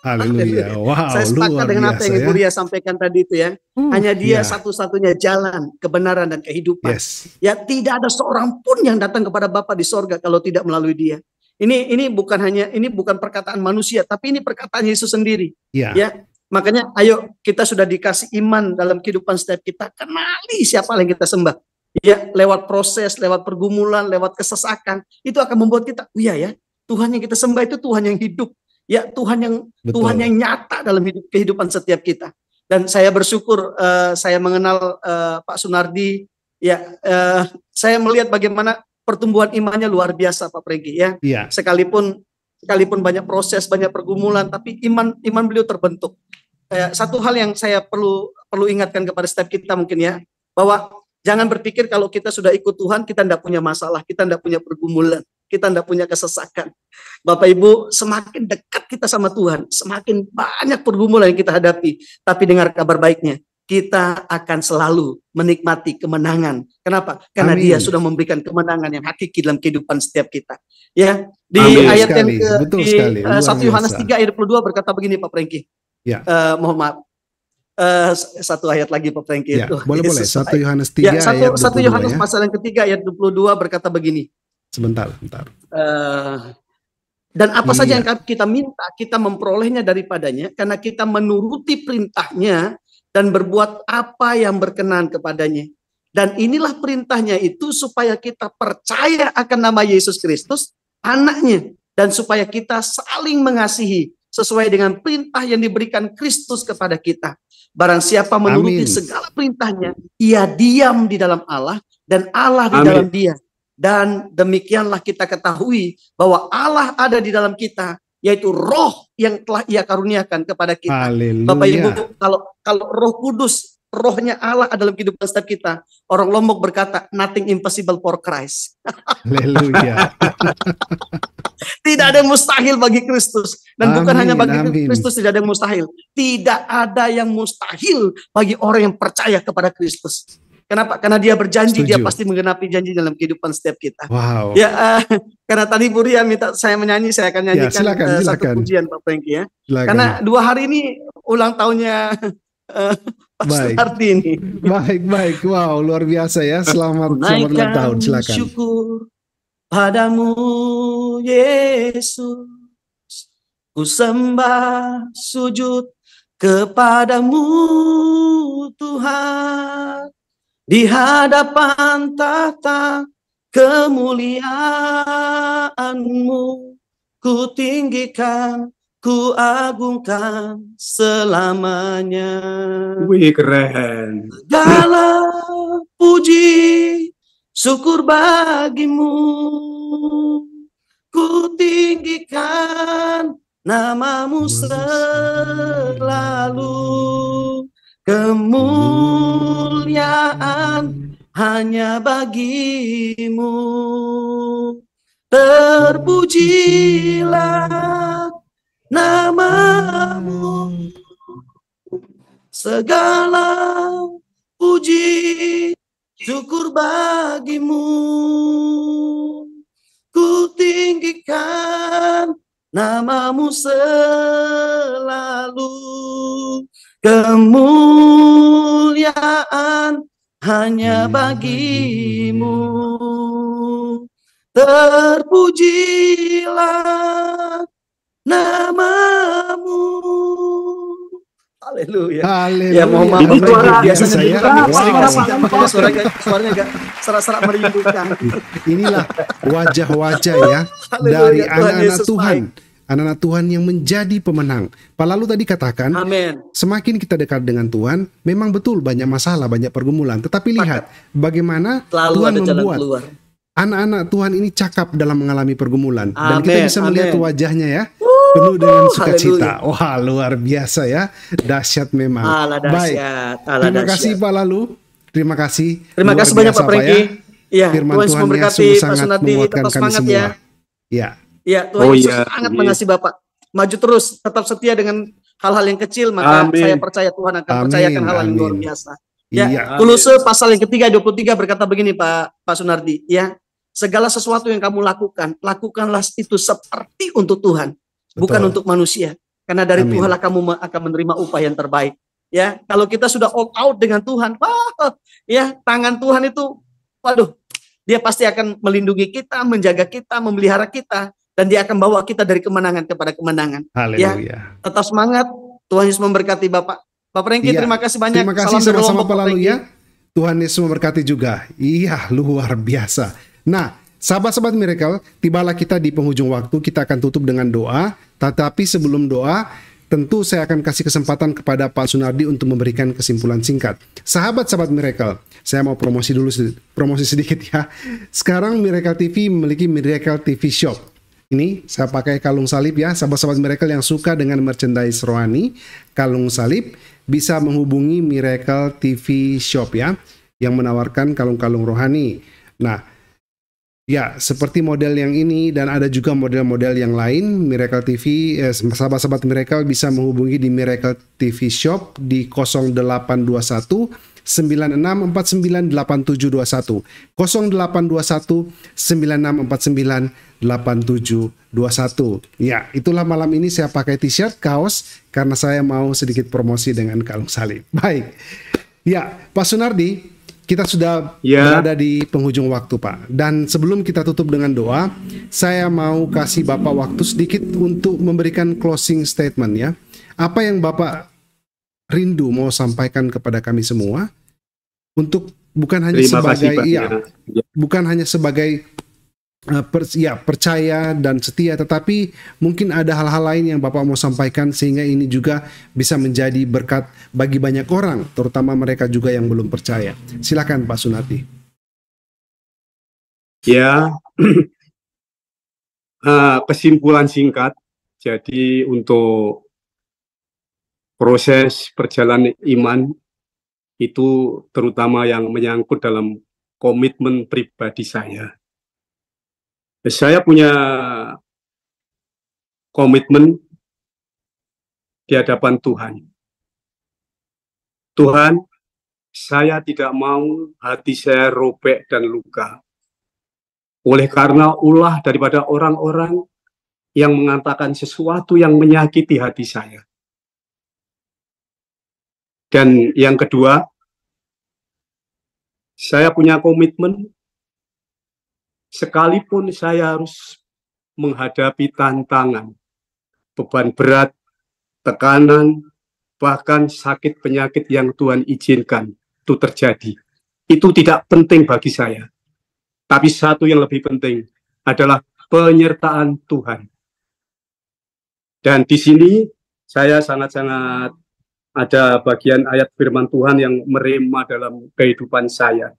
Haleluya. Wow, saya sepakat dengan biasa, apa yang Ibu Ria ya. sampaikan tadi itu ya. Hmm. Hanya dia yeah. satu-satunya jalan kebenaran dan kehidupan. Yes. Ya tidak ada seorang pun yang datang kepada Bapa di sorga kalau tidak melalui dia. Ini ini bukan hanya ini bukan perkataan manusia, tapi ini perkataan Yesus sendiri. Yeah. Ya. Makanya ayo kita sudah dikasih iman dalam kehidupan setiap kita. Kenali siapa yang kita sembah. Ya, lewat proses, lewat pergumulan, lewat kesesakan, itu akan membuat kita, oh iya ya, Tuhan yang kita sembah itu Tuhan yang hidup, ya Tuhan yang Betul. Tuhan yang nyata dalam hidup kehidupan setiap kita. Dan saya bersyukur uh, saya mengenal uh, Pak Sunardi ya uh, saya melihat bagaimana pertumbuhan imannya luar biasa Pak Pregi ya. Iya. Sekalipun sekalipun banyak proses, banyak pergumulan tapi iman iman beliau terbentuk. satu hal yang saya perlu perlu ingatkan kepada setiap kita mungkin ya bahwa jangan berpikir kalau kita sudah ikut Tuhan kita tidak punya masalah, kita tidak punya pergumulan kita tidak punya kesesakan. Bapak Ibu, semakin dekat kita sama Tuhan, semakin banyak pergumulan yang kita hadapi. Tapi dengar kabar baiknya, kita akan selalu menikmati kemenangan. Kenapa? Karena Amin. Dia sudah memberikan kemenangan yang hakiki dalam kehidupan setiap kita. Ya, di Amin ayat sekali. yang ke Betul di, sekali. Uh, eh, 1 Yohanes 3 ayat 22 berkata begini Pak Prengki. Ya. Uh, mohon maaf, Uh, satu ayat lagi Pak Prengki. ya, Boleh boleh. Satu Yohanes 3 ya, satu, ayat 22, 1 Yohanes ya. pasal yang ketiga ayat 22 berkata begini. Sebentar, sebentar. Uh, dan apa iya. saja yang kita minta, kita memperolehnya daripadanya karena kita menuruti perintahnya dan berbuat apa yang berkenan kepadanya. Dan inilah perintahnya itu supaya kita percaya akan nama Yesus Kristus, anaknya. Dan supaya kita saling mengasihi sesuai dengan perintah yang diberikan Kristus kepada kita. Barang siapa menuruti Amin. segala perintahnya, ia diam di dalam Allah dan Allah di Amin. dalam dia. Dan demikianlah kita ketahui bahwa Allah ada di dalam kita, yaitu roh yang telah ia karuniakan kepada kita. Haleluya. Bapak Ibu, kalau kalau roh kudus, rohnya Allah ada dalam kehidupan setiap kita. Orang Lombok berkata, nothing impossible for Christ. Haleluya. tidak ada yang mustahil bagi Kristus. Dan amin, bukan hanya bagi amin. Kristus tidak ada yang mustahil. Tidak ada yang mustahil bagi orang yang percaya kepada Kristus. Kenapa? Karena dia berjanji, Setuju. dia pasti menggenapi janji dalam kehidupan setiap kita. Wow. Ya, uh, karena tadi Buria minta saya menyanyi, saya akan ya, nyanyikan ya, silakan, uh, silakan. satu pujian Pak Pengki ya. Silakan. Karena dua hari ini ulang tahunnya uh, Pak baik. ini. Baik, baik. Wow, luar biasa ya. Selamat selamat ulang tahun. Silakan. Syukur padamu Yesus. Ku sembah sujud kepadamu Tuhan di hadapan tata kemuliaanmu ku tinggikan ku agungkan selamanya. Wih keren. Segala puji syukur bagimu ku tinggikan namamu selalu Kemuliaan hanya bagimu. Terpujilah namamu. Segala puji syukur bagimu. Ku tinggikan namamu selalu kemuliaan hanya bagimu. Terpujilah namamu. Haleluya. Haleluya. Ya mohon maaf ini suara biasa saya, suara suara suara, suaranya agak serak-serak merindukan. Inilah wajah-wajah ya dari anak-anak Tuhan. Yesus Tuhan anak-anak Tuhan yang menjadi pemenang. Pak Lalu tadi katakan, Amen. semakin kita dekat dengan Tuhan, memang betul banyak masalah, banyak pergumulan. Tetapi lihat bagaimana Lalu Tuhan membuat anak-anak Tuhan ini cakap dalam mengalami pergumulan Amen. dan kita bisa melihat Amen. wajahnya ya. Penuh dengan sukacita. Wah, luar biasa ya. Dahsyat memang. Ala Baik. Ala Terima dasyat. kasih Pak Lalu. Terima kasih. Terima kasih banyak Pak Franky. Ya, iya, Firman Tuhan, Tuhan Yesus sangat menguatkan kami semua. Ya. ya. Iya, Tuhan oh, Yesus iya. sangat mengasihi Bapak. Maju terus, tetap setia dengan hal-hal yang kecil, maka Amin. saya percaya Tuhan akan Amin. percayakan hal-hal yang luar biasa. Ya, iya, pasal yang ketiga 23 berkata begini Pak Pak Sunardi, ya. Segala sesuatu yang kamu lakukan, lakukanlah itu seperti untuk Tuhan, Betul. bukan untuk manusia. Karena dari Amin. Tuhanlah kamu akan menerima upah yang terbaik. Ya, kalau kita sudah all out dengan Tuhan, wah, ya, tangan Tuhan itu waduh, dia pasti akan melindungi kita, menjaga kita, memelihara kita dan dia akan bawa kita dari kemenangan kepada kemenangan. Ya, Haleluya. Ya, tetap semangat. Tuhan Yesus memberkati Bapak. Bapak Rengki, ya. terima kasih banyak. Terima kasih sama-sama Pak Lalu ya. Tuhan Yesus memberkati juga. Iya, luar biasa. Nah, Sahabat-sahabat Miracle, tibalah kita di penghujung waktu, kita akan tutup dengan doa. Tetapi sebelum doa, tentu saya akan kasih kesempatan kepada Pak Sunardi untuk memberikan kesimpulan singkat. Sahabat-sahabat Miracle, saya mau promosi dulu, promosi sedikit ya. Sekarang Miracle TV memiliki Miracle TV Shop. Ini saya pakai kalung salib ya, sahabat-sahabat Miracle yang suka dengan merchandise rohani, kalung salib bisa menghubungi Miracle TV Shop ya, yang menawarkan kalung-kalung rohani. Nah, Ya, seperti model yang ini dan ada juga model-model yang lain. Miracle TV, eh, sahabat-sahabat Miracle bisa menghubungi di Miracle TV Shop di 0821 delapan 0821 dua 8721 ya itulah malam ini saya pakai t-shirt kaos karena saya mau sedikit promosi dengan kalung salib baik ya Pak Sunardi kita sudah ya. berada di penghujung waktu, Pak. Dan sebelum kita tutup dengan doa, saya mau kasih Bapak waktu sedikit untuk memberikan closing statement ya. Apa yang Bapak rindu mau sampaikan kepada kami semua untuk bukan hanya Terima sebagai kasih, ya. Iya. bukan hanya sebagai uh, eh, per, ya percaya dan setia tetapi mungkin ada hal-hal lain yang Bapak mau sampaikan sehingga ini juga bisa menjadi berkat bagi banyak orang terutama mereka juga yang belum percaya. Silakan Pak Sunati. Ya. uh, kesimpulan singkat. Jadi untuk proses perjalanan iman itu terutama yang menyangkut dalam komitmen pribadi saya. Saya punya komitmen di hadapan Tuhan. Tuhan, saya tidak mau hati saya robek dan luka. Oleh karena ulah daripada orang-orang yang mengatakan sesuatu yang menyakiti hati saya. Dan yang kedua, saya punya komitmen sekalipun saya harus menghadapi tantangan, beban berat, tekanan, bahkan sakit penyakit yang Tuhan izinkan itu terjadi. Itu tidak penting bagi saya. Tapi satu yang lebih penting adalah penyertaan Tuhan. Dan di sini saya sangat-sangat ada bagian ayat firman Tuhan yang merema dalam kehidupan saya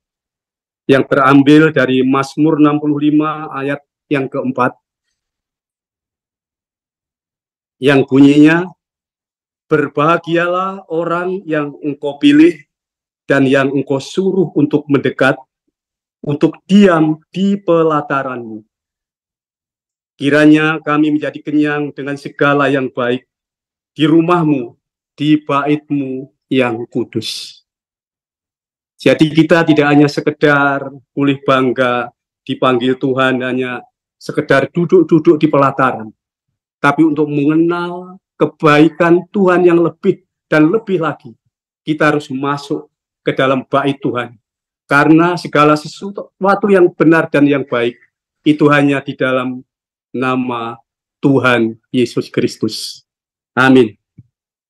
yang terambil dari Mazmur 65 ayat yang keempat yang bunyinya berbahagialah orang yang engkau pilih dan yang engkau suruh untuk mendekat untuk diam di pelataranmu kiranya kami menjadi kenyang dengan segala yang baik di rumahmu di baitmu yang kudus. Jadi kita tidak hanya sekedar pulih bangga dipanggil Tuhan hanya sekedar duduk-duduk di pelataran. Tapi untuk mengenal kebaikan Tuhan yang lebih dan lebih lagi, kita harus masuk ke dalam bait Tuhan. Karena segala sesuatu yang benar dan yang baik itu hanya di dalam nama Tuhan Yesus Kristus. Amin.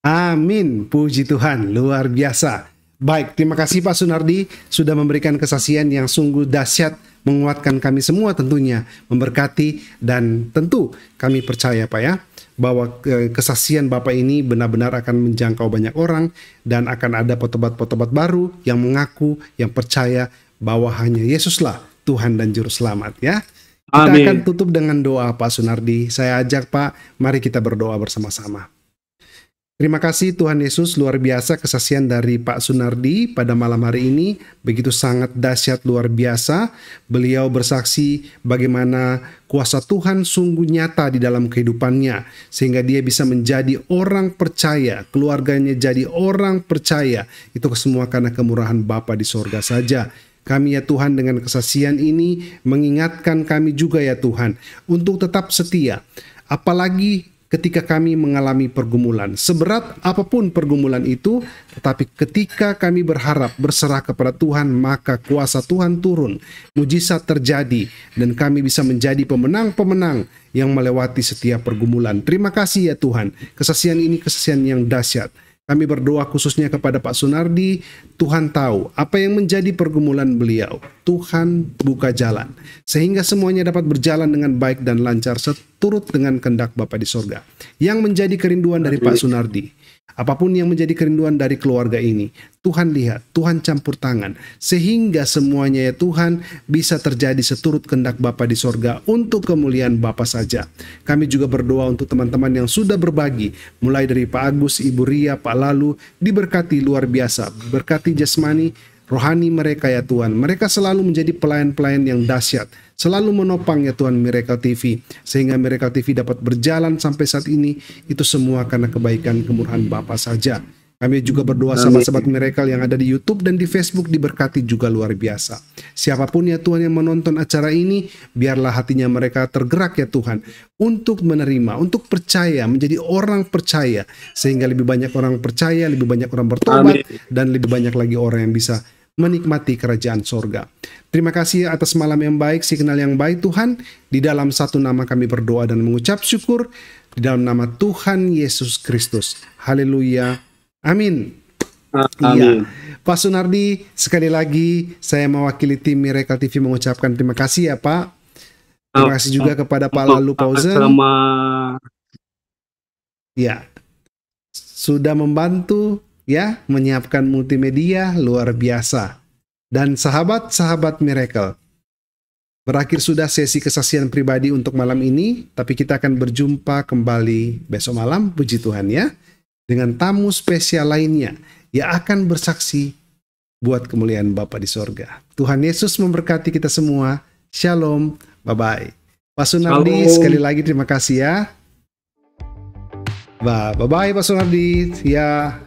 Amin. Puji Tuhan, luar biasa. Baik, terima kasih Pak Sunardi sudah memberikan kesaksian yang sungguh dahsyat menguatkan kami semua tentunya, memberkati dan tentu kami percaya Pak ya bahwa e, kesaksian Bapak ini benar-benar akan menjangkau banyak orang dan akan ada petobat-petobat baru yang mengaku, yang percaya bahwa hanya Yesuslah Tuhan dan Juru Selamat ya. Kita Amin. akan tutup dengan doa Pak Sunardi. Saya ajak Pak, mari kita berdoa bersama-sama. Terima kasih Tuhan Yesus luar biasa kesaksian dari Pak Sunardi pada malam hari ini begitu sangat dahsyat luar biasa. Beliau bersaksi bagaimana kuasa Tuhan sungguh nyata di dalam kehidupannya sehingga dia bisa menjadi orang percaya, keluarganya jadi orang percaya. Itu semua karena kemurahan Bapa di sorga saja. Kami ya Tuhan dengan kesaksian ini mengingatkan kami juga ya Tuhan untuk tetap setia. Apalagi ketika kami mengalami pergumulan. Seberat apapun pergumulan itu, tetapi ketika kami berharap berserah kepada Tuhan, maka kuasa Tuhan turun, mujizat terjadi, dan kami bisa menjadi pemenang-pemenang yang melewati setiap pergumulan. Terima kasih ya Tuhan, kesaksian ini kesaksian yang dahsyat kami berdoa khususnya kepada Pak Sunardi, Tuhan tahu apa yang menjadi pergumulan beliau. Tuhan buka jalan, sehingga semuanya dapat berjalan dengan baik dan lancar seturut dengan kendak Bapa di sorga. Yang menjadi kerinduan dari Pak Sunardi, Apapun yang menjadi kerinduan dari keluarga ini, Tuhan lihat, Tuhan campur tangan, sehingga semuanya ya Tuhan bisa terjadi seturut kehendak Bapa di sorga untuk kemuliaan Bapa saja. Kami juga berdoa untuk teman-teman yang sudah berbagi, mulai dari Pak Agus, Ibu Ria, Pak Lalu, diberkati luar biasa, berkati jasmani, rohani mereka ya Tuhan. Mereka selalu menjadi pelayan-pelayan yang dahsyat selalu menopang ya Tuhan Miracle TV sehingga Miracle TV dapat berjalan sampai saat ini itu semua karena kebaikan kemurahan Bapa saja. Kami juga berdoa sama sahabat Miracle yang ada di YouTube dan di Facebook diberkati juga luar biasa. Siapapun ya Tuhan yang menonton acara ini, biarlah hatinya mereka tergerak ya Tuhan untuk menerima, untuk percaya, menjadi orang percaya sehingga lebih banyak orang percaya, lebih banyak orang bertobat dan lebih banyak lagi orang yang bisa menikmati kerajaan sorga. Terima kasih atas malam yang baik, signal yang baik Tuhan. Di dalam satu nama kami berdoa dan mengucap syukur. Di dalam nama Tuhan Yesus Kristus. Haleluya. Amin. Amin. Ya. Pak Sunardi, sekali lagi saya mewakili tim Miracle TV mengucapkan terima kasih ya Pak. Terima kasih juga kepada Pak Lalu Pausen. Ya, sudah membantu ya menyiapkan multimedia luar biasa. Dan sahabat-sahabat Miracle, berakhir sudah sesi kesaksian pribadi untuk malam ini, tapi kita akan berjumpa kembali besok malam, puji Tuhan ya, dengan tamu spesial lainnya yang akan bersaksi buat kemuliaan Bapa di sorga. Tuhan Yesus memberkati kita semua. Shalom, bye-bye. Pak Sunardi, Shalom. sekali lagi terima kasih ya. Bye-bye Pak Sunardi. Ya.